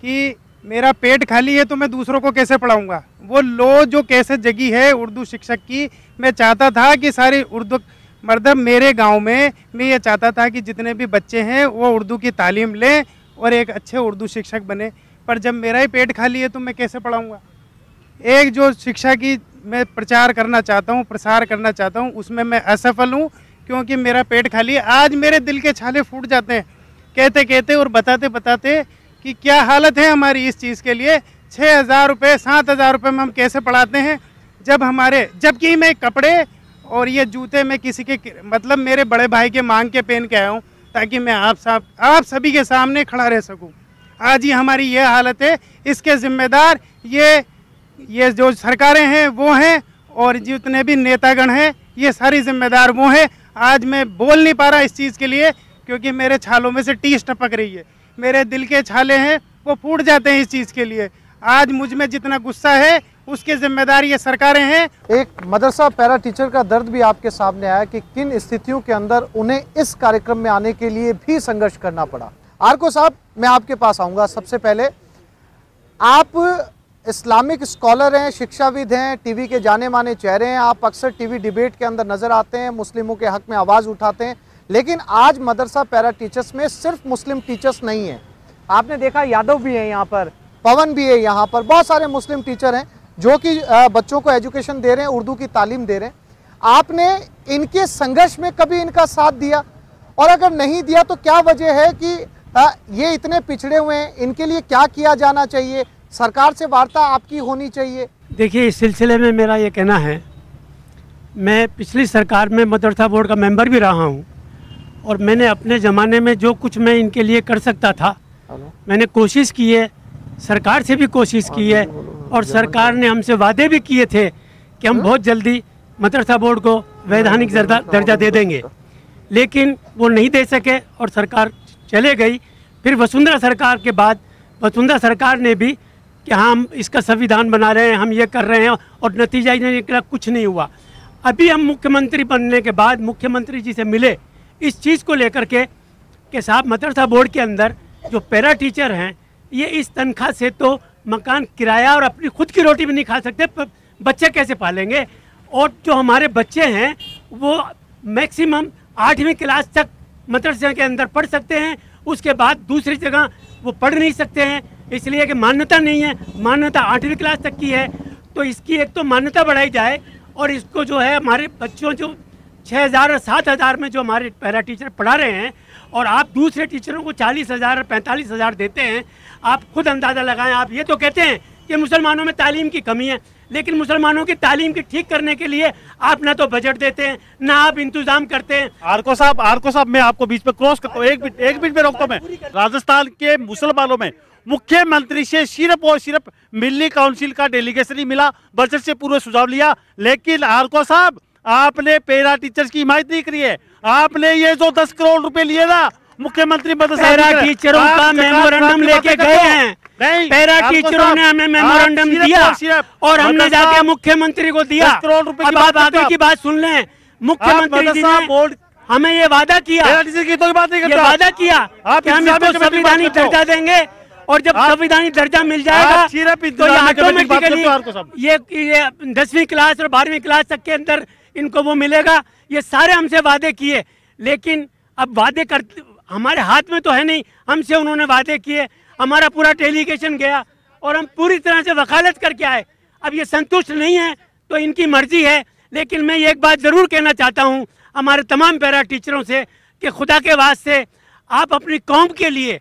कि मेरा पेट खाली है तो मैं दूसरों को कैसे पढ़ाऊँगा वो लो जो कैसे जगी है उर्दू शिक्षक की मैं चाहता था कि सारी उर्दू मतलब मेरे गांव में मैं ये चाहता था कि जितने भी बच्चे हैं वो उर्दू की तालीम लें और एक अच्छे उर्दू शिक्षक बने पर जब मेरा ही पेट खाली है तो मैं कैसे पढ़ाऊँगा एक जो शिक्षा की मैं प्रचार करना चाहता हूँ प्रसार करना चाहता हूँ उसमें मैं असफल हूँ क्योंकि मेरा पेट खाली है आज मेरे दिल के छाले फूट जाते हैं कहते कहते और बताते बताते कि क्या हालत है हमारी इस चीज़ के लिए छः हज़ार रुपये सात हज़ार रुपये में हम कैसे पढ़ाते हैं जब हमारे जबकि मैं कपड़े और ये जूते मैं किसी के मतलब मेरे बड़े भाई के मांग के पहन के आया हूँ ताकि मैं आप साहब आप सभी के सामने खड़ा रह सकूँ आज ही हमारी ये हालत है इसके ज़िम्मेदार ये ये जो सरकारें हैं वो हैं और जितने भी नेतागण हैं ये सारी जिम्मेदार वो हैं आज मैं बोल नहीं पा रहा इस चीज़ के लिए क्योंकि मेरे छालों में से टीस टपक रही है मेरे दिल के छाले हैं वो फूट जाते हैं इस चीज़ के लिए आज मुझ में जितना गुस्सा है उसके जिम्मेदार ये सरकारें हैं एक मदरसा पैरा टीचर का दर्द भी आपके सामने आया कि किन स्थितियों के अंदर उन्हें इस कार्यक्रम में आने के लिए भी संघर्ष करना पड़ा आरको साहब मैं आपके पास आऊँगा सबसे पहले आप इस्लामिक स्कॉलर हैं शिक्षाविद हैं टीवी के जाने माने चेहरे हैं आप अक्सर टीवी डिबेट के अंदर नज़र आते हैं मुस्लिमों के हक में आवाज़ उठाते हैं लेकिन आज मदरसा पैरा टीचर्स में सिर्फ मुस्लिम टीचर्स नहीं है आपने देखा यादव भी है यहाँ पर पवन भी है यहाँ पर बहुत सारे मुस्लिम टीचर हैं जो कि बच्चों को एजुकेशन दे रहे हैं उर्दू की तालीम दे रहे हैं आपने इनके संघर्ष में कभी इनका साथ दिया और अगर नहीं दिया तो क्या वजह है कि ये इतने पिछड़े हुए हैं इनके लिए क्या किया जाना चाहिए सरकार से वार्ता आपकी होनी चाहिए देखिए इस सिलसिले में मेरा ये कहना है मैं पिछली सरकार में मदरसा बोर्ड का मेंबर भी रहा हूँ और मैंने अपने ज़माने में जो कुछ मैं इनके लिए कर सकता था मैंने कोशिश की है सरकार से भी कोशिश हाँ, की है और सरकार ने हमसे वादे भी किए थे कि हम हाँ। बहुत जल्दी मदरसा बोर्ड को वैधानिक दर्जा दे देंगे लेकिन वो नहीं दे सके और सरकार चले गई फिर वसुंधरा सरकार के बाद वसुंधरा सरकार ने भी कि हाँ, हम इसका संविधान बना रहे हैं हम ये कर रहे हैं और नतीजा ही निकला कुछ नहीं हुआ अभी हम मुख्यमंत्री बनने के बाद मुख्यमंत्री जी से मिले इस चीज़ को लेकर के के साहब मदरसा बोर्ड के अंदर जो पैरा टीचर हैं ये इस तनख्वाह से तो मकान किराया और अपनी खुद की रोटी भी नहीं खा सकते बच्चे कैसे पालेंगे और जो हमारे बच्चे हैं वो मैक्सिमम आठवीं क्लास तक मदरसे के अंदर पढ़ सकते हैं उसके बाद दूसरी जगह वो पढ़ नहीं सकते हैं इसलिए कि मान्यता नहीं है मान्यता आठवीं क्लास तक की है तो इसकी एक तो मान्यता बढ़ाई जाए और इसको जो है हमारे बच्चों जो छः हज़ार और सात हज़ार में जो हमारे पैरा टीचर पढ़ा रहे हैं और आप दूसरे टीचरों को चालीस हज़ार पैंतालीस हज़ार देते हैं आप खुद अंदाज़ा लगाएं आप ये तो कहते हैं कि मुसलमानों में तालीम की कमी है लेकिन मुसलमानों की तालीम की ठीक करने के लिए आप ना तो बजट देते हैं ना आप इंतजाम करते हैं आरको साहब आरको साहब मैं आपको बीच में क्रॉस करता हूँ एक बीच एक बीच में रोकता हूँ मैं राजस्थान के मुसलमानों में मुख्यमंत्री से सिर्फ और सिर्फ मिल्ली काउंसिल का डेलीगेशन ही मिला बजट से पूरे सुझाव लिया लेकिन आरको साहब आपने पैरा टीचर्स की हिमायत नहीं करी है आपने ये जो दस करोड़ रुपए लिए था मुख्यमंत्री पैरा टीचरों का मेमोरेंडम लेके गए हैं पैरा टीचरों ने हमें मेमोरेंडम दिया और हमने जाके मुख्यमंत्री को दिया करोड़ रुपए की बात सुन ले मुख्यमंत्री जी बोर्ड हमें ये वादा किया की तो बात नहीं करता वादा किया आप हम इसको संविधानिक दर्जा देंगे और जब संविधानिक दर्जा मिल जाएगा तो ऑटोमेटिकली ये दसवीं क्लास और बारहवीं क्लास तक के अंदर इनको वो मिलेगा ये सारे हमसे वादे किए लेकिन अब वादे कर हमारे हाथ में तो है नहीं हमसे उन्होंने वादे किए हमारा पूरा डेलीगेशन गया और हम पूरी तरह से वकालत करके आए अब ये संतुष्ट नहीं है तो इनकी मर्जी है लेकिन मैं एक बात ज़रूर कहना चाहता हूँ हमारे तमाम पैरा टीचरों से कि खुदा के वास्ते आप अपनी कौम के लिए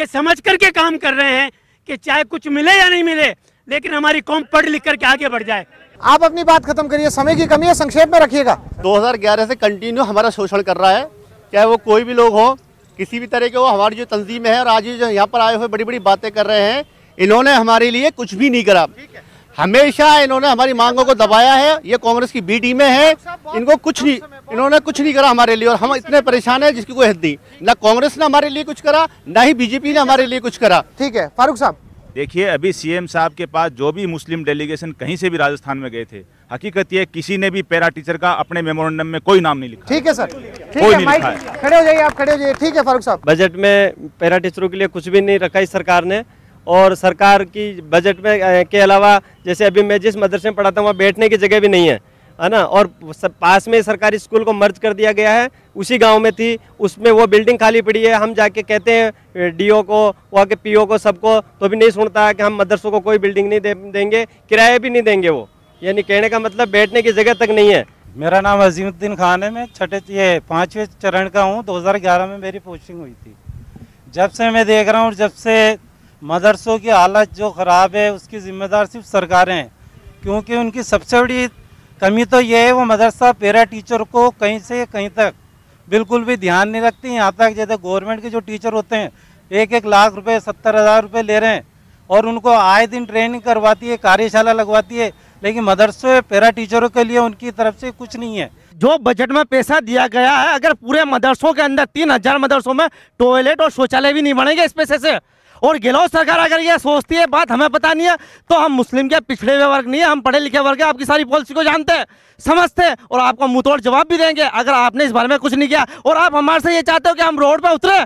ये समझ करके काम कर रहे हैं कि चाहे कुछ मिले या नहीं मिले लेकिन हमारी कौम पढ़ लिख करके आगे बढ़ जाए आप अपनी बात खत्म करिए समय की कमी है संक्षेप में रखिएगा 2011 से कंटिन्यू हमारा शोषण कर रहा है चाहे वो कोई भी लोग हो किसी भी तरह के वो हमारी जो तंजीम है और आज जो यहाँ पर आए हुए बड़ी बड़ी बातें कर रहे हैं इन्होंने हमारे लिए कुछ भी नहीं करा हमेशा इन्होंने हमारी मांगों को दबाया है ये कांग्रेस की बी टीमें हैं इनको कुछ नहीं इन्होंने कुछ नहीं करा हमारे लिए और हम इतने परेशान हैं जिसकी कोई हद नहीं ना कांग्रेस ने हमारे लिए कुछ करा ना ही बीजेपी ने हमारे लिए कुछ करा ठीक है फारूक साहब देखिए अभी सीएम साहब के पास जो भी मुस्लिम डेलीगेशन कहीं से भी राजस्थान में गए थे हकीकत ये किसी ने भी पैरा टीचर का अपने मेमोरेंडम में कोई नाम नहीं लिखा ठीक है सर कोई नहीं लिखा है खड़े हो जाइए आप खड़े हो जाइए ठीक है फारूक साहब बजट में पैरा टीचरों के लिए कुछ भी नहीं रखा इस सरकार ने और सरकार की बजट में के अलावा जैसे अभी मैं जिस मदरसे में पढ़ाता हूँ वहाँ बैठने की जगह भी नहीं है है ना और सब पास में सरकारी स्कूल को मर्ज कर दिया गया है उसी गांव में थी उसमें वो बिल्डिंग खाली पड़ी है हम जाके कहते हैं डीओ को वहाँ के पीओ को सबको तो भी नहीं सुनता है कि हम मदरसों को कोई बिल्डिंग नहीं दे, देंगे किराया भी नहीं देंगे वो यानी कहने का मतलब बैठने की जगह तक नहीं है मेरा नाम अजीमुद्दीन खान है मैं छठे ये पाँचवें चरण का हूँ दो में मेरी पोस्टिंग हुई थी जब से मैं देख रहा हूँ जब से मदरसों की हालत जो ख़राब है उसकी ज़िम्मेदार सिर्फ सरकारें हैं क्योंकि उनकी सबसे बड़ी कमी तो यह है वो मदरसा पेरा टीचर को कहीं से कहीं तक बिल्कुल भी ध्यान नहीं रखती यहाँ तक जैसे गवर्नमेंट के जो टीचर होते हैं एक एक लाख रुपए सत्तर हज़ार रुपये ले रहे हैं और उनको आए दिन ट्रेनिंग करवाती है कार्यशाला लगवाती है लेकिन मदरसों पैरा टीचरों के लिए उनकी तरफ से कुछ नहीं है जो बजट में पैसा दिया गया है अगर पूरे मदरसों के अंदर तीन हजार मदरसों में टॉयलेट और शौचालय भी नहीं बनेंगे इस पैसे से और गहलोत सरकार अगर ये सोचती है बात हमें पता नहीं है तो हम मुस्लिम के पिछड़े हुए वर्ग नहीं है हम पढ़े लिखे वर्ग है आपकी सारी पॉलिसी को जानते हैं समझते हैं और आपको मुंह जवाब भी देंगे अगर आपने इस बारे में कुछ नहीं किया और आप हमारे से ये चाहते हो कि हम रोड पर उतरे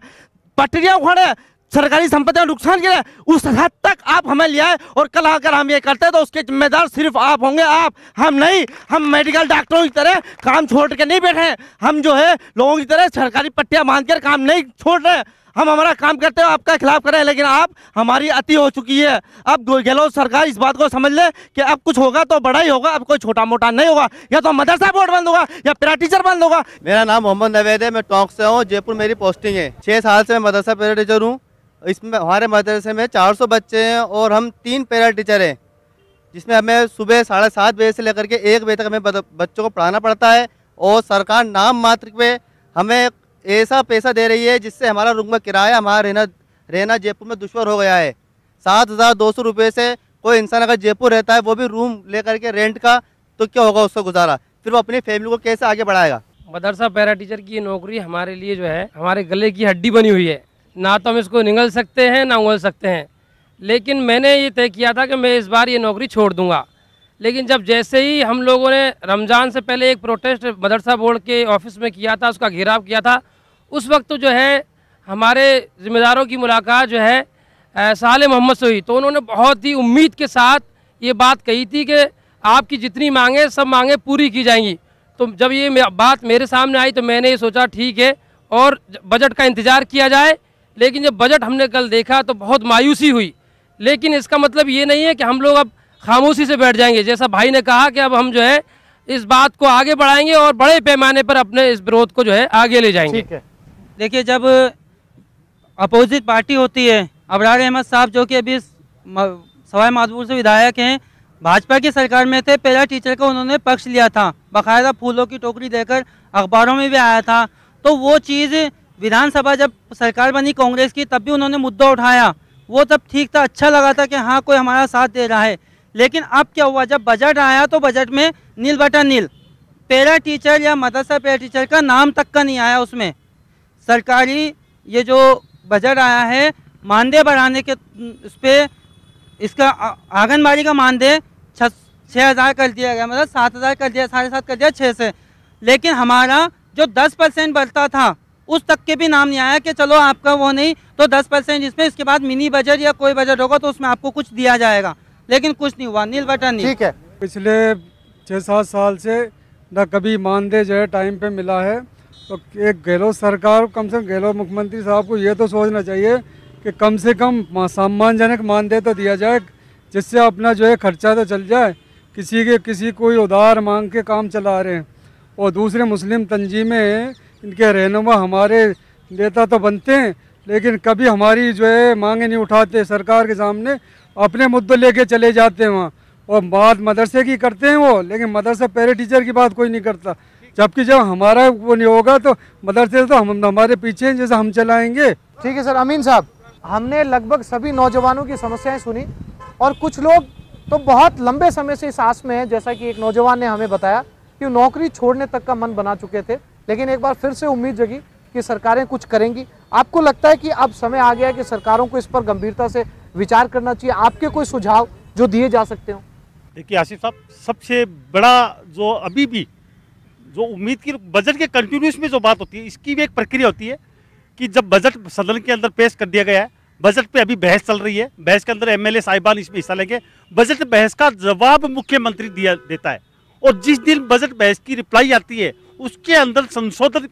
पटरियाँ उखाड़े सरकारी संपत्तियां नुकसान किया उस हद तक आप हमें ले आए और कल आकर हम ये करते हैं तो उसके जिम्मेदार सिर्फ आप होंगे आप हम नहीं हम मेडिकल डॉक्टरों की तरह काम छोड़ के नहीं बैठे हम जो है लोगों की तरह सरकारी पट्टियां बांध कर काम नहीं छोड़ रहे हम हमारा काम करते हैं आपका खिलाफ करें लेकिन आप हमारी अति हो चुकी है अब गहलोत सरकार इस बात को समझ ले कि अब कुछ होगा तो बड़ा ही होगा अब कोई छोटा मोटा नहीं होगा या तो मदरसा बोर्ड बंद होगा या पेरा टीचर बंद होगा मेरा नाम मोहम्मद नवेद है मैं टोंक से हूँ जयपुर मेरी पोस्टिंग है छः साल से मैं मदरसा पेरा टीचर हूँ इसमें हमारे मदरसे में चार बच्चे हैं और हम तीन पेरा टीचर हैं जिसमें हमें सुबह साढ़े सात बजे से लेकर के एक बजे तक हमें बच्चों को पढ़ाना पड़ता है और सरकार नाम मात्र पे हमें ऐसा पैसा दे रही है जिससे हमारा रूम का किराया हमारा रहना रहना जयपुर में दुश्वर हो गया है सात हज़ार दो सौ रुपये से कोई इंसान अगर जयपुर रहता है वो भी रूम लेकर के रेंट का तो क्या होगा उसका गुजारा फिर वो अपनी फैमिली को कैसे आगे बढ़ाएगा मदरसा पैरा टीचर की नौकरी हमारे लिए जो है हमारे गले की हड्डी बनी हुई है ना तो हम इसको निगल सकते हैं ना उगल सकते हैं लेकिन मैंने ये तय किया था कि मैं इस बार ये नौकरी छोड़ दूंगा लेकिन जब जैसे ही हम लोगों ने रमज़ान से पहले एक प्रोटेस्ट मदरसा बोर्ड के ऑफिस में किया था उसका घेराव किया था उस वक्त तो जो है हमारे ज़िम्मेदारों की मुलाकात जो है साल मोहम्मद से हुई तो उन्होंने बहुत ही उम्मीद के साथ ये बात कही थी कि आपकी जितनी मांगें सब मांगें पूरी की जाएंगी तो जब ये बात मेरे सामने आई तो मैंने ये सोचा ठीक है और बजट का इंतज़ार किया जाए लेकिन जब बजट हमने कल देखा तो बहुत मायूसी हुई लेकिन इसका मतलब ये नहीं है कि हम लोग अब खामोशी से बैठ जाएंगे जैसा भाई ने कहा कि अब हम जो है इस बात को आगे बढ़ाएंगे और बड़े पैमाने पर अपने इस विरोध को जो है आगे ले जाएंगे देखिए जब अपोजिट पार्टी होती है अबरार अहमद साहब जो कि अभी सवाई माधोपुर से विधायक हैं भाजपा की सरकार में थे पहला टीचर का उन्होंने पक्ष लिया था बाकायदा फूलों की टोकरी देकर अखबारों में भी आया था तो वो चीज़ विधानसभा जब सरकार बनी कांग्रेस की तब भी उन्होंने मुद्दा उठाया वो तब ठीक था अच्छा लगा था कि हाँ कोई हमारा साथ दे रहा है लेकिन अब क्या हुआ जब बजट आया तो बजट में नील बटा नील पैरा टीचर या मदरसा पैरा टीचर का नाम तक का नहीं आया उसमें सरकारी ये जो बजट आया है मानदेय बढ़ाने के उस पर इसका आंगनबाड़ी का मानदेय छ छः हज़ार कर दिया गया मतलब सात हज़ार कर दिया साढ़े सात कर दिया छः से लेकिन हमारा जो दस परसेंट बढ़ता था उस तक के भी नाम नहीं आया कि चलो आपका वो नहीं तो दस परसेंट इसमें इसके बाद मिनी बजट या कोई बजट होगा तो उसमें आपको कुछ दिया जाएगा लेकिन कुछ नहीं हुआ नील बटानी ठीक है पिछले छः सात साल से न कभी मानदेय जो है टाइम पे मिला है तो एक गहलोत सरकार कम से कम गहलोत मुख्यमंत्री साहब को ये तो सोचना चाहिए कि कम से कम सम्मानजनक मानदेय तो दिया जाए जिससे अपना जो है खर्चा तो चल जाए किसी के किसी कोई उधार मांग के काम चला रहे हैं और दूसरे मुस्लिम तंजीमें इनके रहनुमा हमारे नेता तो बनते हैं लेकिन कभी हमारी जो है मांगे नहीं उठाते सरकार के सामने अपने मुद्दे लेके चले जाते हैं वहाँ और बात मदरसे की करते हैं वो लेकिन मदरसे पहले टीचर की बात कोई नहीं करता जबकि जब हमारा वो नहीं होगा तो मदरसे तो हम हमारे पीछे हैं जैसे हम चलाएंगे ठीक है सर अमीन साहब हमने लगभग सभी नौजवानों की समस्याएं सुनी और कुछ लोग तो बहुत लंबे समय से इस आस में है जैसा कि एक नौजवान ने हमें बताया कि नौकरी छोड़ने तक का मन बना चुके थे लेकिन एक बार फिर से उम्मीद जगी कि सरकारें कुछ करेंगी आपको लगता है कि अब समय आ गया कि सरकारों को इस पर गंभीरता से विचार करना चाहिए आपके कोई सुझाव जो दिए जा सकते हो देखिए आसिफ साहब सबसे बड़ा जो अभी भी जो उम्मीद की बजट के कंटिन्यूस में जो बात होती है इसकी भी एक प्रक्रिया होती है कि जब बजट सदन के अंदर पेश कर दिया गया है बजट पे अभी बहस चल रही है बहस के अंदर एमएलए साहिबान इसमें हिस्सा लेंगे बजट बहस का जवाब मुख्यमंत्री दिया देता है और जिस दिन बजट बहस की रिप्लाई आती है उसके अंदर संशोधन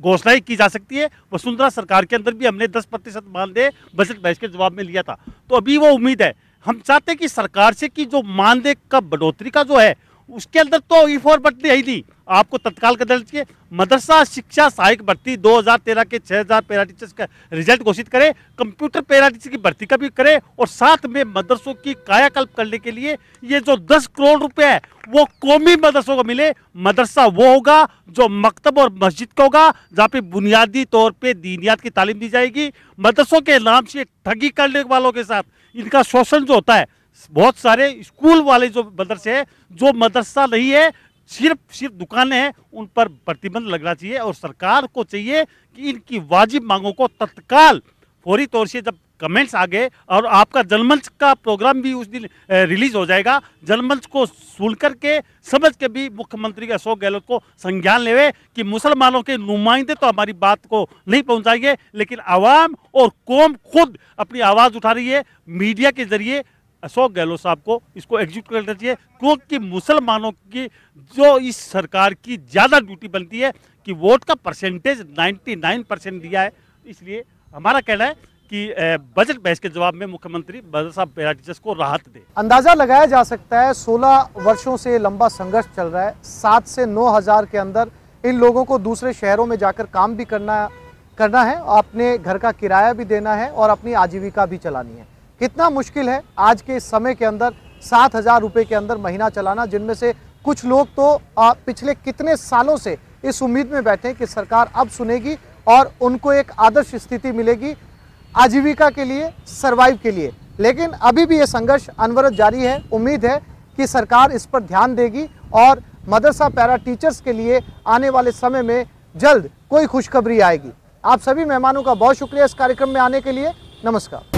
घोषणा ही की जा सकती है वसुंधरा सरकार के अंदर भी हमने दस प्रतिशत मानदेय बजट बहस के जवाब में लिया था तो अभी वो उम्मीद है हम चाहते हैं कि सरकार से कि जो मानदेय का बढ़ोतरी का जो है उसके अंदर तो ई फोर भर्ती है नहीं आपको तत्काल कदम चाहिए मदरसा शिक्षा सहायक भर्ती 2013 के 6000 पैरा टीचर्स का रिजल्ट घोषित करें कंप्यूटर पैरा टीचर की भर्ती का भी करें और साथ में मदरसों की कायाकल्प करने के लिए ये जो 10 करोड़ रुपए है वो कौमी मदरसों को मिले मदरसा वो होगा जो मकतब और मस्जिद का होगा जहाँ पे बुनियादी तौर पर दीनियात की तालीम दी जाएगी मदरसों के नाम से ठगी करने वालों के साथ इनका शोषण जो होता है बहुत सारे स्कूल वाले जो मदरसे हैं जो मदरसा नहीं है सिर्फ सिर्फ दुकानें हैं उन पर प्रतिबंध लगना चाहिए और सरकार को चाहिए कि इनकी वाजिब मांगों को तत्काल फौरी तौर से जब कमेंट्स आ गए और आपका जनमंच का प्रोग्राम भी उस दिन रिलीज हो जाएगा जनमंच को सुन करके समझ के भी मुख्यमंत्री अशोक गहलोत को संज्ञान लेवे कि मुसलमानों के नुमाइंदे तो हमारी बात को नहीं पहुंचाएंगे लेकिन आवाम और कौम खुद अपनी आवाज़ उठा रही है मीडिया के जरिए अशोक गहलोत साहब को इसको एग्जीक्यूट करना चाहिए क्योंकि मुसलमानों की जो इस सरकार की ज़्यादा ड्यूटी बनती है कि वोट का परसेंटेज 99 परसेंट दिया है इसलिए हमारा कहना है कि बजट बहस के जवाब में मुख्यमंत्री बदल साहब बेराटीचस को राहत दे अंदाजा लगाया जा सकता है 16 वर्षों से लंबा संघर्ष चल रहा है सात से नौ हजार के अंदर इन लोगों को दूसरे शहरों में जाकर काम भी करना करना है अपने घर का किराया भी देना है और अपनी आजीविका भी चलानी है कितना मुश्किल है आज के इस समय के अंदर सात हज़ार रुपये के अंदर महीना चलाना जिनमें से कुछ लोग तो पिछले कितने सालों से इस उम्मीद में बैठे कि सरकार अब सुनेगी और उनको एक आदर्श स्थिति मिलेगी आजीविका के लिए सर्वाइव के लिए लेकिन अभी भी ये संघर्ष अनवरत जारी है उम्मीद है कि सरकार इस पर ध्यान देगी और मदरसा पैरा टीचर्स के लिए आने वाले समय में जल्द कोई खुशखबरी आएगी आप सभी मेहमानों का बहुत शुक्रिया इस कार्यक्रम में आने के लिए नमस्कार